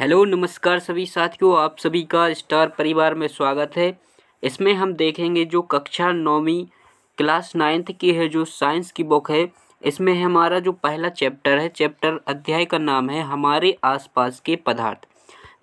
Hello नमस्कार सभी साथियों आप सभी का स्टार परिवार में स्वागत है इसमें हम देखेंगे जो कक्षा नौवीं क्लास नाइन्थ की है जो साइंस की बुक है इसमें हमारा जो पहला चैप्टर है चैप्टर अध्याय का नाम है हमारे आसपास के पदार्थ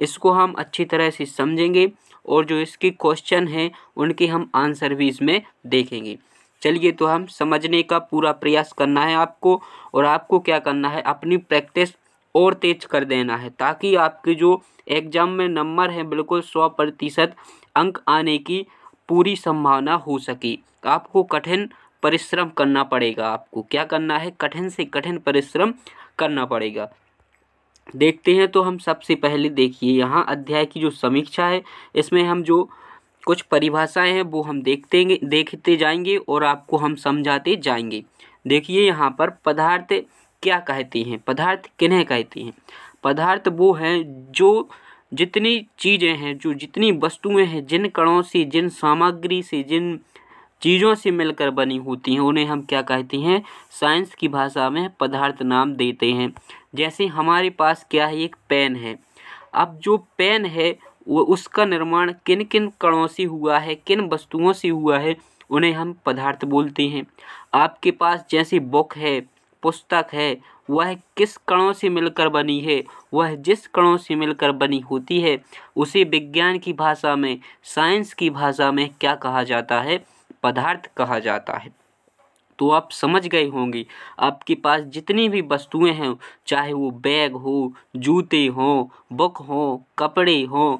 इसको हम अच्छी तरह से समझेंगे और जो इसके क्वेश्चन हैं उनके हम आंसर भी इसमें देखेंगे चलिए तो हम समझने का पूरा प्रयास करना है आपको और आपको क्या करना है अपनी प्रैक्टिस और तेज कर देना है ताकि आपके जो एग्ज़ाम में नंबर है बिल्कुल सौ प्रतिशत अंक आने की पूरी संभावना हो सके आपको कठिन परिश्रम करना पड़ेगा आपको क्या करना है कठिन से कठिन परिश्रम करना पड़ेगा देखते हैं तो हम सबसे पहले देखिए यहाँ अध्याय की जो समीक्षा है इसमें हम जो कुछ परिभाषाएं हैं वो हम देखते देखते जाएंगे और आपको हम समझाते जाएंगे देखिए यहाँ पर पदार्थ क्या कहती हैं पदार्थ किन्हें कहती हैं पदार्थ वो हैं जो जितनी चीज़ें हैं जो जितनी वस्तुएं हैं जिन कणों से जिन सामग्री से जिन चीज़ों से मिलकर बनी होती हैं उन्हें हम क्या कहते हैं साइंस की भाषा में पदार्थ नाम देते हैं जैसे हमारे पास क्या है एक पेन है अब जो पेन है वो उसका निर्माण किन किन कणों से हुआ है किन वस्तुओं से हुआ है उन्हें हम पदार्थ बोलते हैं आपके पास जैसे बुक है पुस्तक है वह किस कणों से मिलकर बनी है वह जिस कणों से मिलकर बनी होती है उसे विज्ञान की भाषा में साइंस की भाषा में क्या कहा जाता है पदार्थ कहा जाता है तो आप समझ गए होंगे आपके पास जितनी भी वस्तुएं हैं चाहे वो बैग हो जूते हों बुक हो कपड़े हों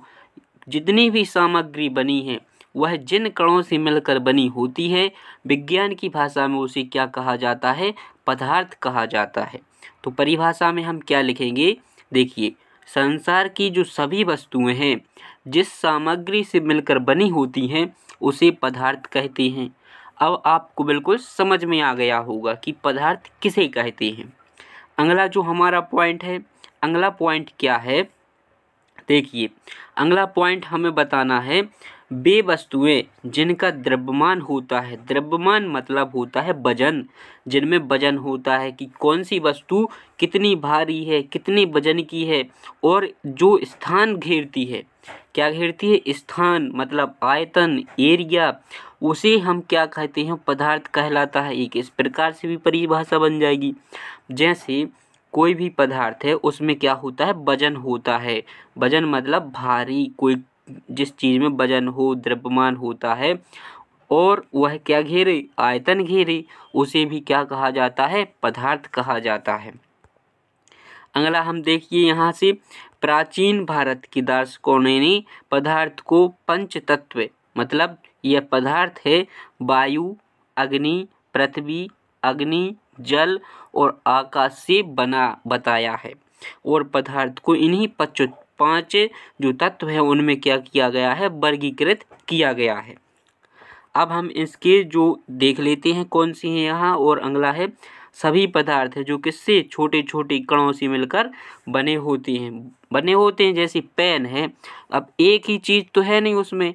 जितनी भी सामग्री बनी है वह जिन कणों से मिलकर बनी होती है विज्ञान की भाषा में उसे क्या कहा जाता है पदार्थ कहा जाता है तो परिभाषा में हम क्या लिखेंगे देखिए संसार की जो सभी वस्तुएं हैं जिस सामग्री से मिलकर बनी होती हैं उसे पदार्थ कहते हैं अब आपको बिल्कुल समझ में आ गया होगा कि पदार्थ किसे कहते हैं अगला जो हमारा पॉइंट है अगला पॉइंट क्या है देखिए अगला पॉइंट हमें बताना है वे वस्तुएं जिनका द्रव्यमान होता है द्रव्यमान मतलब होता है वजन जिनमें वजन होता है कि कौन सी वस्तु कितनी भारी है कितने वजन की है और जो स्थान घेरती है क्या घेरती है स्थान मतलब आयतन एरिया उसे हम क्या कहते हैं पदार्थ कहलाता है एक इस प्रकार से भी परिभाषा बन जाएगी जैसे कोई भी पदार्थ है उसमें क्या होता है वजन होता है वजन मतलब भारी कोई जिस चीज़ में वजन हो द्रव्यमान होता है और वह क्या घेरे आयतन घेरे उसे भी क्या कहा जाता है पदार्थ कहा जाता है अगला हम देखिए यहाँ से प्राचीन भारत की दार्शकों ने पदार्थ को पंच तत्व मतलब यह पदार्थ है वायु अग्नि पृथ्वी अग्नि जल और आकाश से बना बताया है और पदार्थ को इन्हीं पांच जो तत्व है उनमें क्या किया गया है वर्गीकृत किया गया है अब हम इसके जो देख लेते हैं कौन सी हैं यहाँ और अंगला है सभी पदार्थ है जो किससे छोटे छोटे कणों से मिलकर बने होते हैं बने होते हैं जैसे पेन है अब एक ही चीज़ तो है नहीं उसमें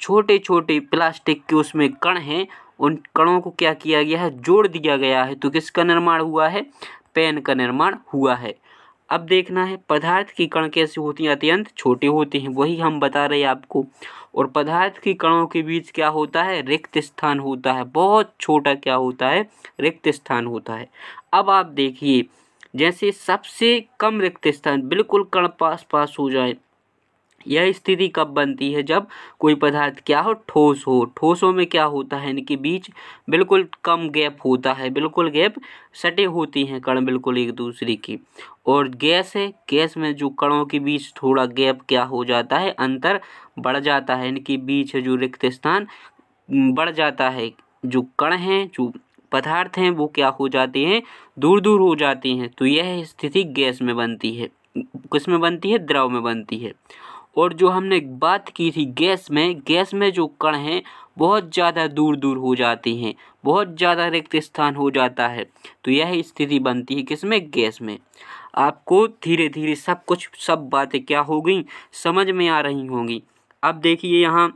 छोटे छोटे प्लास्टिक के उसमें कण हैं उन कणों को क्या किया गया है जोड़ दिया गया है तो किसका निर्माण हुआ है पेन का निर्माण हुआ है अब देखना है पदार्थ की कण कैसी होती हैं अत्यंत छोटी होती हैं वही हम बता रहे हैं आपको और पदार्थ की कणों के बीच क्या होता है रिक्त स्थान होता है बहुत छोटा क्या होता है रिक्त स्थान होता है अब आप देखिए जैसे सबसे कम रिक्त स्थान बिल्कुल कण पास पास हो जाए यह स्थिति कब बनती है जब कोई पदार्थ क्या हो ठोस हो ठोसों में क्या होता है इनके बीच बिल्कुल कम गैप होता है बिल्कुल गैप सटे होती हैं कण बिल्कुल एक दूसरे की और गैस है गैस में जो कणों के बीच थोड़ा गैप क्या हो जाता है अंतर बढ़ जाता है इनके बीच जो रिक्त स्थान बढ़ जाता है जो कण हैं जो पदार्थ हैं वो क्या हो जाते हैं दूर दूर हो जाते हैं तो यह स्थिति गैस में बनती है किस में बनती है द्रव में बनती है और जो हमने बात की थी गैस में गैस में जो कण हैं बहुत ज़्यादा दूर दूर हो जाते हैं बहुत ज़्यादा रिक्त स्थान हो जाता है तो यह स्थिति बनती है किसमें गैस में आपको धीरे धीरे सब कुछ सब बातें क्या हो गई समझ में आ रही होंगी अब देखिए यहाँ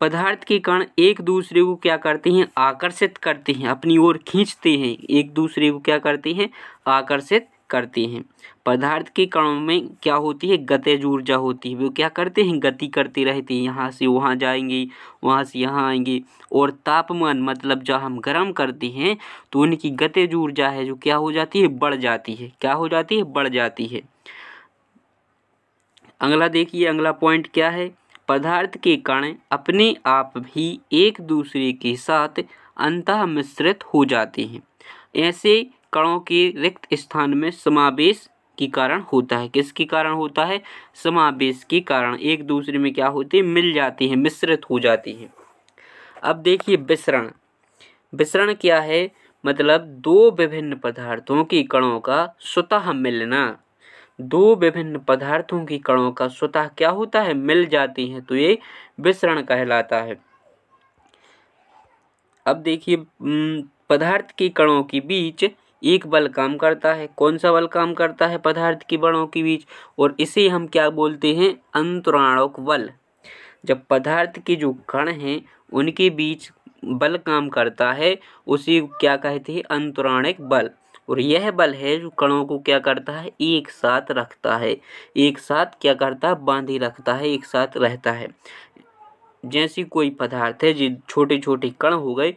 पदार्थ के कण एक दूसरे को क्या करते हैं आकर्षित करते हैं अपनी ओर खींचते हैं एक दूसरे को क्या करते हैं आकर्षित करते हैं पदार्थ के कणों में क्या होती है गतिज ऊर्जा होती है वो क्या करते हैं गति करते रहते हैं यहाँ से वहाँ जाएंगे वहाँ से यहाँ आएंगे और तापमान मतलब जब हम गर्म करते हैं तो उनकी गतिज ऊर्जा है जो क्या हो जाती है बढ़ जाती है क्या हो जाती है बढ़ जाती है अगला देखिए अगला पॉइंट क्या है पदार्थ के कण अपने आप भी एक दूसरे के साथ अंतः मिश्रित हो जाते हैं ऐसे कणों की रिक्त स्थान में समावेश के कारण होता है किसके कारण होता है समावेश के कारण एक दूसरे में क्या होती है मिल जाती है मिश्रित हो जाती है अब देखिए विसरण विसरण क्या है मतलब दो विभिन्न पदार्थों के कणों का स्वतः मिलना दो विभिन्न पदार्थों के कणों का स्वतः क्या होता है मिल जाती हैं तो ये विसरण कहलाता है अब देखिए पदार्थ के कणों के बीच एक बल काम करता है कौन सा बल काम करता है पदार्थ के बड़ों के बीच और इसे हम क्या बोलते हैं अंतराणुक बल जब पदार्थ के जो कण हैं उनके बीच बल काम करता है उसे क्या कहते हैं अंतराणिक बल और यह बल है जो कणों को क्या करता है एक साथ रखता है एक साथ क्या करता है बांधे रखता है एक साथ रहता है जैसी कोई पदार्थ है जो छोटे छोटे कण हो गए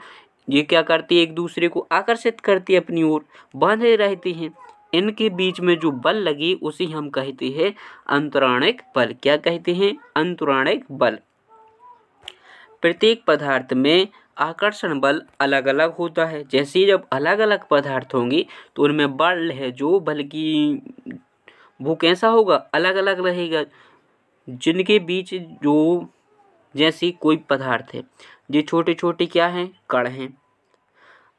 ये क्या करती है एक दूसरे को आकर्षित करती है अपनी ओर बांधे रहती हैं इनके बीच में जो बल लगी उसे हम कहते हैं अंतराणिक बल क्या कहते हैं अंतराणिक बल प्रत्येक पदार्थ में आकर्षण बल अलग अलग होता है जैसे जब अलग अलग पदार्थ होंगे तो उनमें बल है जो बल की वो कैसा होगा अलग अलग रहेगा जिनके बीच जो जैसे कोई पदार्थ है ये छोटे छोटे क्या हैं कण हैं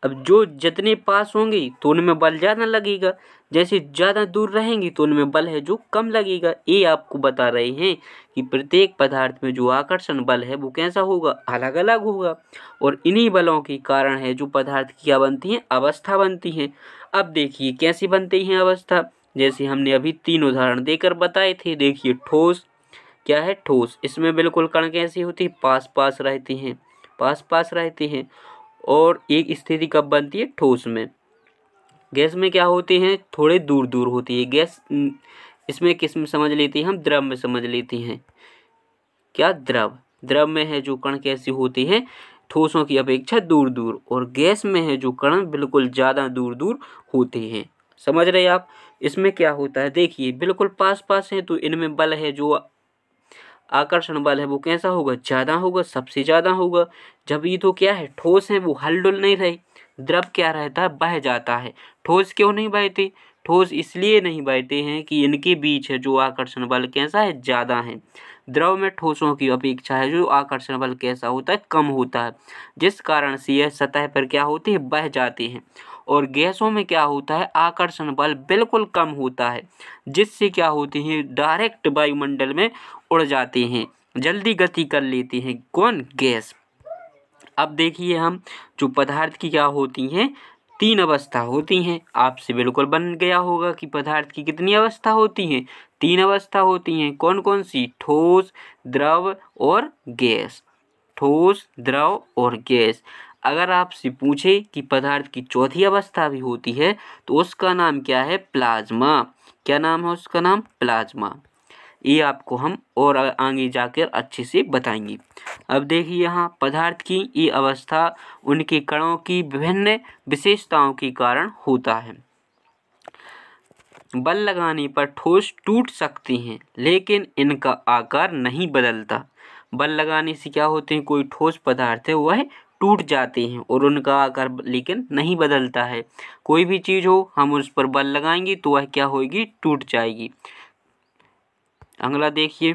अब जो जितने पास होंगी तो उनमें बल ज़्यादा लगेगा जैसे ज़्यादा दूर रहेंगी तो उनमें बल है जो कम लगेगा ये आपको बता रहे हैं कि प्रत्येक पदार्थ में जो आकर्षण बल है वो कैसा होगा अलग अलग होगा और इन्हीं बलों के कारण है जो पदार्थ क्या बनती हैं अवस्था बनती हैं अब देखिए कैसी बनती हैं अवस्था जैसे हमने अभी तीन उदाहरण देकर बताए थे देखिए ठोस क्या है ठोस इसमें बिल्कुल कण कैसी होती पास पास रहती हैं पास पास रहते हैं और एक स्थिति कब बनती है ठोस में गैस में क्या होते हैं थोड़े दूर दूर होती है गैस इसमें किस में समझ लेते हैं हम द्रव में समझ लेते हैं क्या द्रव द्रव में है जो कण कैसे होती है ठोसों की अपेक्षा दूर दूर और गैस में है जो कण बिल्कुल ज़्यादा दूर दूर होते हैं समझ रहे आप इसमें क्या होता है देखिए बिल्कुल पास पास हैं तो इनमें बल है जो आकर्षण बल है वो कैसा होगा ज़्यादा होगा सबसे ज़्यादा होगा जब ये तो क्या है ठोस है वो हल डुल नहीं रहे द्रव क्या रहता है बह जाता है ठोस क्यों नहीं बहते ठोस इसलिए नहीं बहते हैं कि इनके बीच है जो आकर्षण बल कैसा है ज़्यादा है द्रव में ठोसों की अपेक्षा है जो आकर्षण बल कैसा होता है कम होता है जिस कारण से यह सतह पर क्या होते हैं बह जाते हैं और गैसों में क्या होता है आकर्षण बल बिल्कुल कम होता है जिससे क्या होती हैं डायरेक्ट वायुमंडल में उड़ जाते हैं जल्दी गति कर लेते हैं कौन गैस अब देखिए हम जो पदार्थ की क्या होती हैं तीन अवस्था होती हैं आपसे बिल्कुल बन गया होगा कि पदार्थ की कितनी अवस्था होती हैं तीन अवस्था होती हैं कौन कौन सी ठोस द्रव और गैस ठोस द्रव और गैस अगर आपसे पूछे कि पदार्थ की चौथी अवस्था भी होती है तो उसका नाम क्या है प्लाज्मा क्या नाम है उसका नाम प्लाज्मा ये आपको हम और आगे जाकर अच्छे से बताएंगे अब देखिए यहाँ पदार्थ की ये अवस्था उनके कणों की विभिन्न विशेषताओं के कारण होता है बल लगाने पर ठोस टूट सकते हैं लेकिन इनका आकार नहीं बदलता बल लगाने से क्या होते हैं कोई ठोस पदार्थ है वह टूट जाते हैं और उनका आकार लेकिन नहीं बदलता है कोई भी चीज़ हो हम उस पर बल लगाएंगे तो वह क्या होगी टूट जाएगी अगला देखिए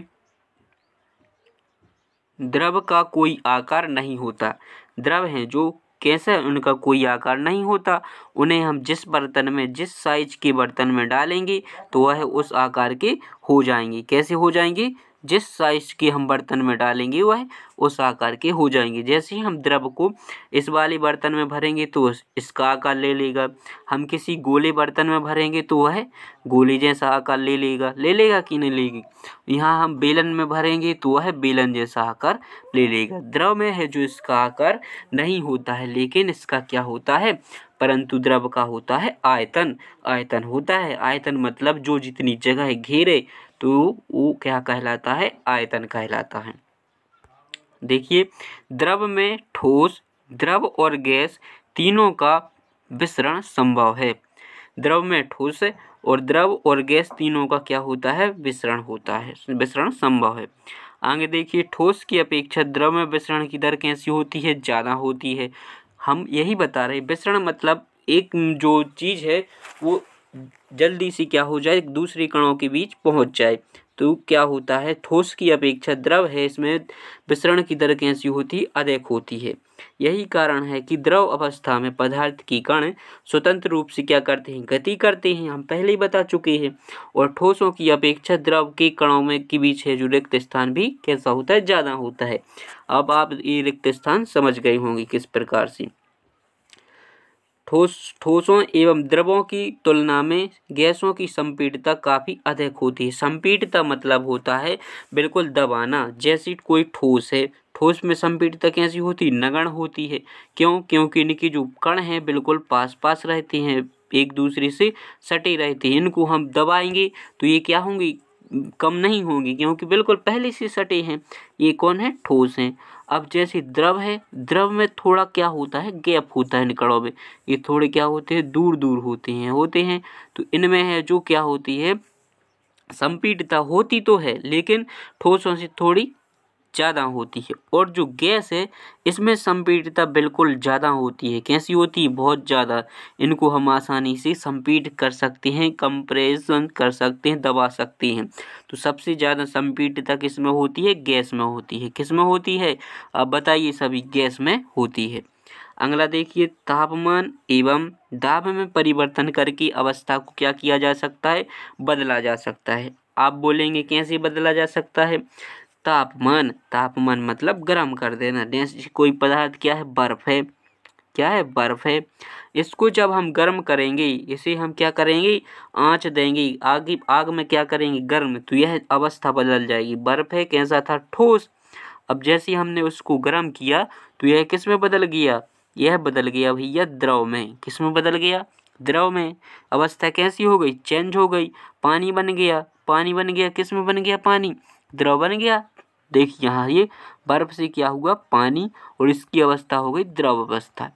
द्रव का कोई आकार नहीं होता द्रव है जो कैसे उनका कोई आकार नहीं होता उन्हें हम जिस बर्तन में जिस साइज के बर्तन में डालेंगे तो वह उस आकार के हो जाएंगे कैसे हो जाएंगे जिस साइज के हम बर्तन में डालेंगे वह उस आकार के हो जाएंगे जैसे ही हम द्रव को इस वाले बर्तन में भरेंगे तो इसका आकार ले लेगा हम किसी गोले बर्तन में भरेंगे तो वह गोले जैसा आकार ले लेगा ले लेगा कि नहीं लेगी यहाँ हम बेलन में भरेंगे तो वह बेलन जैसा आकार ले लेगा द्रव में है जो इसका आकार नहीं होता है लेकिन इसका क्या होता है परंतु द्रव का होता है आयतन आयतन होता है आयतन मतलब जो जितनी जगह घेरे तो वो क्या कहलाता है आयतन कहलाता है देखिए द्रव में ठोस द्रव और गैस तीनों का विसरण संभव है द्रव में ठोस और द्रव और गैस तीनों का क्या होता है विसरण होता है विसरण संभव है आगे देखिए ठोस की अपेक्षा द्रव में विसरण की दर कैसी होती है ज़्यादा होती है हम यही बता रहे हैं विसरण मतलब एक जो चीज़ है वो जल्दी से क्या हो जाए दूसरे कणों के बीच पहुंच जाए तो क्या होता है ठोस की अपेक्षा द्रव है इसमें विसरण की दर कैसी होती अधिक होती है यही कारण है कि द्रव अवस्था में पदार्थ की कण स्वतंत्र रूप से क्या करते हैं गति करते हैं हम पहले ही बता चुके हैं और ठोसों की अपेक्षा द्रव के कणों में के बीच है जो रिक्त स्थान भी कैसा होता है ज़्यादा होता है अब आप ये रिक्त स्थान समझ गए होंगे किस प्रकार से ठोस ठोसों एवं द्रवों की तुलना में गैसों की संपीडता काफ़ी अधिक होती है संपीडता मतलब होता है बिल्कुल दबाना जैसे कोई ठोस है ठोस में संपीडता कैसी होती नगण होती है क्यों क्योंकि इनकी जो कण हैं बिल्कुल पास पास रहते हैं एक दूसरे से सटे रहते हैं इनको हम दबाएंगे तो ये क्या होंगी कम नहीं होंगी क्योंकि बिल्कुल पहले से सटे हैं ये कौन है ठोस हैं अब जैसे द्रव है द्रव में थोड़ा क्या होता है गैप होता है निकड़ों में ये थोड़े क्या होते हैं दूर दूर होते हैं होते हैं तो इनमें है जो क्या होती है संपीडता होती तो है लेकिन ठोसों से थोड़ी ज़्यादा होती है और जो गैस है इसमें संपीडता बिल्कुल ज़्यादा होती है कैसी होती है बहुत ज़्यादा इनको हम आसानी से संपीड कर सकते हैं कंप्रेशन कर सकते हैं दबा सकते हैं तो सबसे ज़्यादा संपीडता किस में होती है गैस में होती है किस में होती है अब बताइए सभी गैस में होती है अगला देखिए तापमान एवं दाब में परिवर्तन करके अवस्था को क्या किया जा सकता है बदला जा सकता है आप बोलेंगे कैसे बदला जा सकता है तापमान तापमान मतलब गर्म कर देना डेंस कोई पदार्थ क्या है बर्फ़ है क्या है बर्फ़ है इसको जब हम गर्म करेंगे इसे हम क्या करेंगे आँच देंगे आग आग में क्या करेंगे गर्म तो यह अवस्था बदल जाएगी बर्फ़ है कैसा था ठोस अब जैसे हमने उसको गर्म किया तो यह किस में बदल गया यह बदल गया भैया द्रव में किस में बदल गया द्रव में अवस्था कैसी हो गई चेंज हो गई पानी बन गया पानी बन गया किस में बन गया पानी द्रव बन गया देखिए यहाँ ये बर्फ से क्या हुआ पानी और इसकी अवस्था हो गई द्रव अवस्था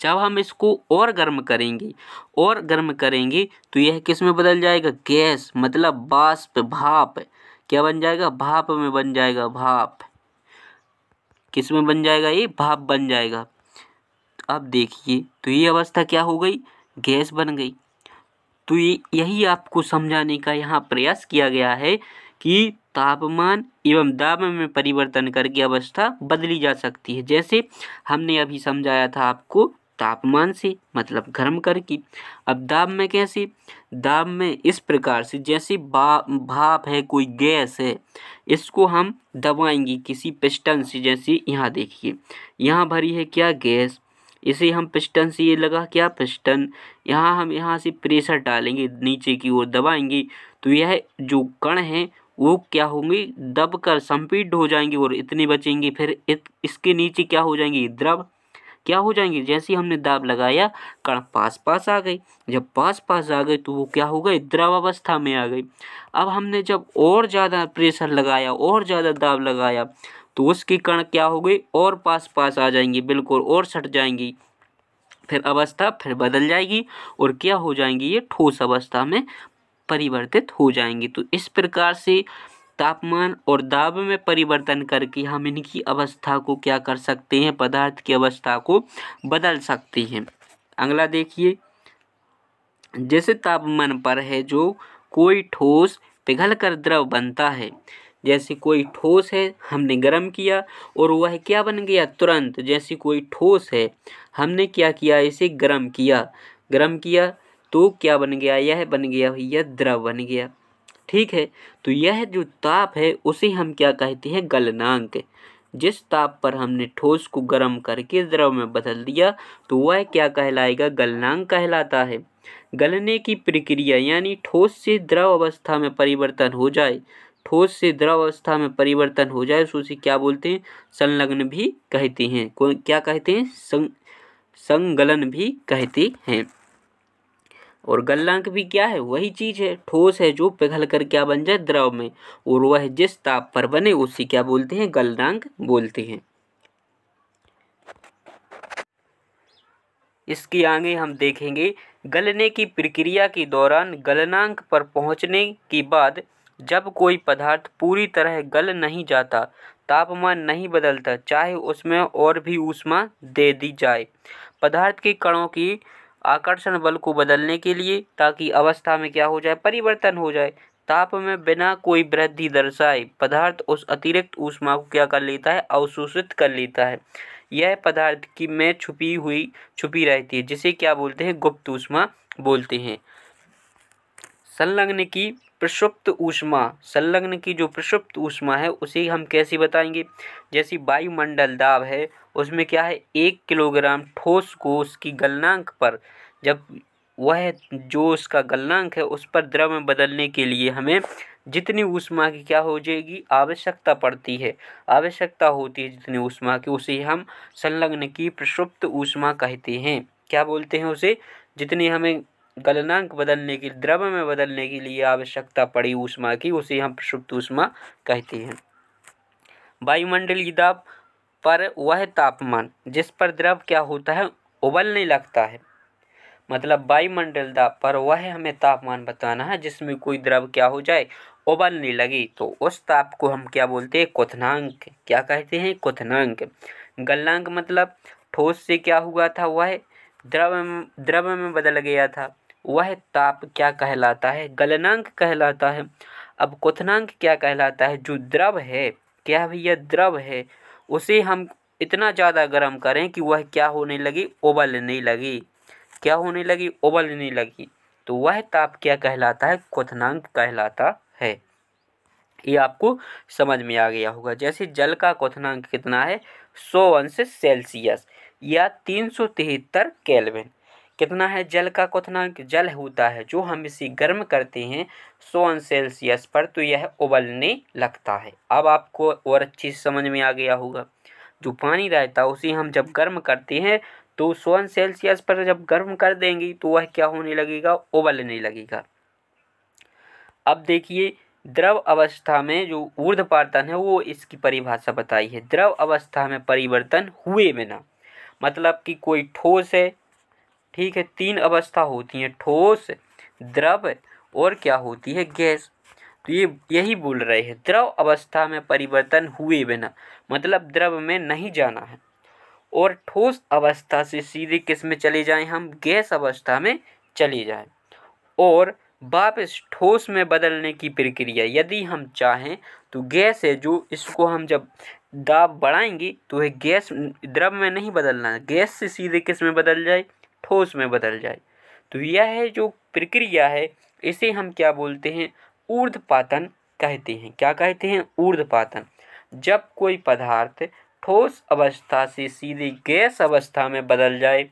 जब हम इसको और गर्म करेंगे और गर्म करेंगे तो यह किस में बदल जाएगा गैस मतलब बाष्प भाप क्या बन जाएगा भाप में बन जाएगा भाप किस में बन जाएगा ये भाप बन जाएगा अब देखिए तो ये अवस्था क्या हो गई गैस बन गई तो ये यही आपको समझाने का यहाँ प्रयास किया गया है कि तापमान एवं दाब में परिवर्तन करके अवस्था बदली जा सकती है जैसे हमने अभी समझाया था आपको तापमान से मतलब गर्म करके अब दाब में कैसे दाब में इस प्रकार से जैसे भाप है कोई गैस है इसको हम दबाएंगे किसी पिस्टन से जैसे यहाँ देखिए यहाँ भरी है क्या गैस इसे हम पिस्टन से ये लगा क्या पिस्टन यहाँ हम यहाँ से प्रेशर डालेंगे नीचे की ओर दबाएंगे तो यह जो कण है वो क्या होंगी दब कर संपीड हो जाएंगी और इतनी बचेंगी फिर इत, इसके नीचे क्या हो जाएंगी द्रव क्या हो जाएंगी जैसे हमने दाब लगाया कण पास पास आ गई जब पास पास आ गई तो वो क्या हो गई द्रव अवस्था में आ गई अब हमने जब और ज़्यादा प्रेशर लगाया और ज़्यादा दाब लगाया तो उसकी कण क्या हो गई और पास पास आ जाएंगी बिल्कुल और सट जाएंगी फिर अवस्था फिर बदल जाएगी और क्या हो जाएंगी ये ठोस अवस्था में परिवर्तित हो जाएंगी तो इस प्रकार से तापमान और दाब में परिवर्तन करके हम इनकी अवस्था को क्या कर सकते हैं पदार्थ की अवस्था को बदल सकते हैं अगला देखिए जैसे तापमान पर है जो कोई ठोस पिघल कर द्रव बनता है जैसे कोई ठोस है हमने गर्म किया और वह क्या बन गया तुरंत जैसे कोई ठोस है हमने क्या किया इसे गर्म किया गर्म किया तो क्या बन गया यह बन गया भैया द्रव बन गया ठीक है तो यह जो ताप है उसे हम क्या कहते हैं गलनांक जिस ताप पर हमने ठोस को गर्म करके द्रव में बदल दिया तो वह क्या कहलाएगा गलनांक कहलाता है गलने की प्रक्रिया यानी ठोस से द्रव अवस्था में परिवर्तन हो जाए ठोस से द्रव अवस्था में परिवर्तन हो जाए उसे क्या बोलते हैं संलग्न भी कहते हैं क्या कहते हैं संग संगलन भी कहते हैं और गलनांक भी क्या है वही चीज़ है ठोस है जो पिघल कर क्या बन जाए द्रव में और वह जिस ताप पर बने उसे क्या बोलते हैं गलनांक बोलते हैं इसके आगे हम देखेंगे गलने की प्रक्रिया के दौरान गलनांक पर पहुंचने के बाद जब कोई पदार्थ पूरी तरह गल नहीं जाता तापमान नहीं बदलता चाहे उसमें और भी ऊष्मा दे दी जाए पदार्थ के कणों की आकर्षण बल को बदलने के लिए ताकि अवस्था में क्या हो जाए परिवर्तन हो जाए ताप में बिना कोई वृद्धि दर्शाए पदार्थ उस अतिरिक्त ऊष्मा को क्या कर लेता है अवशोषित कर लेता है यह पदार्थ की में छुपी हुई छुपी रहती है जिसे क्या बोलते हैं गुप्त ऊष्मा बोलते हैं संलग्न की प्रसुप्त ऊष्मा संलग्न की जो प्रसुप्त ऊष्मा है उसे हम कैसे बताएंगे जैसी वायुमंडल दाब है उसमें क्या है एक किलोग्राम ठोस को उसकी गलनांक पर जब वह जो उसका गलनांक है उस पर द्रव में बदलने के लिए हमें जितनी ऊष्मा की क्या हो जाएगी आवश्यकता पड़ती है आवश्यकता होती है जितनी ऊष्मा की उसे हम संलग्न की प्रसुप्त ऊष्मा कहते हैं क्या बोलते हैं उसे जितनी हमें गलनांक बदलने की द्रव में बदलने के लिए आवश्यकता पड़ी ऊष्मा की उसे हम प्रसुप्त ऊष्मा कहते हैं वायुमंडलीय दाब पर वह तापमान जिस पर द्रव क्या होता है उबलने लगता है मतलब वायुमंडल दाब पर वह हमें तापमान बताना है जिसमें कोई द्रव क्या हो जाए उबलने लगी तो उस ताप को हम क्या बोलते हैं क्वथनांक क्या कहते हैं क्वथनांक गलनांक मतलब ठोस से क्या हुआ था वह द्रव द्रव में बदल गया था वह ताप क्या कहलाता है गलनांक कहलाता है अब क्वथनांक क्या कहलाता है जो द्रव है क्या भैया द्रव है उसे हम इतना ज़्यादा गर्म करें कि वह क्या होने लगी उबलने लगी क्या होने लगी उबलने लगी तो वह ताप क्या कहलाता है क्वनांक कहलाता है ये आपको समझ में आ गया होगा जैसे जल का क्वनांक कितना है सौ अंश सेल्सियस या तीन सौ तिहत्तर कैलविन कितना है जल का क्वथनांक जल होता है जो हम इसे गर्म करते हैं सोन सेल्सियस पर तो यह उबलने लगता है अब आपको और अच्छी समझ में आ गया होगा जो पानी रहता है उसे हम जब गर्म करते हैं तो सोन सेल्सियस पर जब गर्म कर देंगे तो वह क्या होने लगेगा उबलने लगेगा अब देखिए द्रव अवस्था में जो ऊर्ध्वपातन है वो इसकी परिभाषा बताई है द्रव अवस्था में परिवर्तन हुए बिना मतलब कि कोई ठोस है ठीक है तीन अवस्था होती हैं ठोस द्रव और क्या होती है गैस तो ये यही बोल रहे हैं द्रव अवस्था में परिवर्तन हुए बिना मतलब द्रव में नहीं जाना है और ठोस अवस्था से सीधे किस में चले जाएं हम गैस अवस्था में चले जाएं और वापस ठोस में बदलने की प्रक्रिया यदि हम चाहें तो गैस है जो इसको हम जब दाब बढ़ाएंगे तो यह गैस द्रव में नहीं बदलना है गैस से सीधे किस में बदल जाए ठोस में बदल जाए तो यह है जो प्रक्रिया है इसे हम क्या बोलते हैं ऊर्ध्वपातन कहते हैं क्या कहते हैं ऊर्ध्वपातन जब कोई पदार्थ ठोस अवस्था से सीधे गैस अवस्था में बदल जाए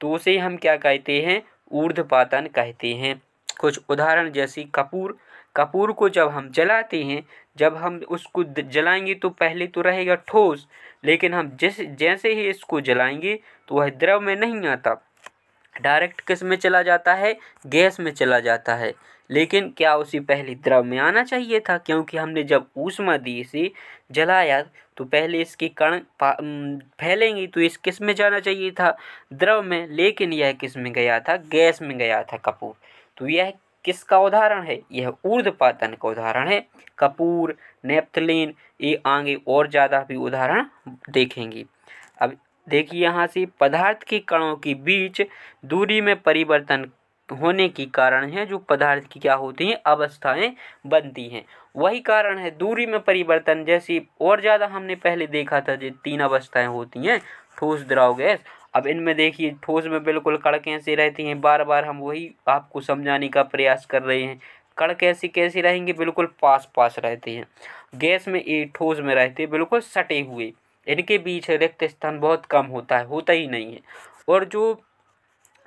तो उसे हम क्या कहते हैं ऊर्ध्वपातन कहते हैं कुछ उदाहरण जैसे कपूर कपूर को जब हम जलाते हैं जब हम उसको जलाएंगे तो पहले तो रहेगा ठोस लेकिन हम जैसे जैसे ही इसको जलाएंगे तो वह द्रव में नहीं आता डायरेक्ट किस में चला जाता है गैस में चला जाता है लेकिन क्या उसी पहले द्रव में आना चाहिए था क्योंकि हमने जब ऊष्मा दी इसे जलाया तो पहले इसकी कण फैलेंगी तो इस किस में जाना चाहिए था द्रव में लेकिन यह किस में गया था गैस में गया था कपूर तो यह किसका उदाहरण है यह ऊर्ध्वपातन का उदाहरण है कपूर नेपथलिन ये आगे और ज़्यादा भी उदाहरण देखेंगी अब देखिए यहाँ से पदार्थ के कणों के बीच दूरी में परिवर्तन होने के कारण है जो पदार्थ की क्या होती हैं अवस्थाएं बनती हैं वही कारण है दूरी में परिवर्तन जैसे और ज़्यादा हमने पहले देखा था जो तीन अवस्थाएं होती हैं ठोस द्रव गैस अब इनमें देखिए ठोस में बिल्कुल कड़ कैसे रहती हैं बार बार हम वही आपको समझाने का प्रयास कर रहे हैं कड़क कैसे कैसे रहेंगे बिल्कुल पास पास रहते हैं गैस में ए ठोस में रहते बिल्कुल सटे हुए इनके बीच रिक्त स्थान बहुत कम होता है होता ही नहीं है और जो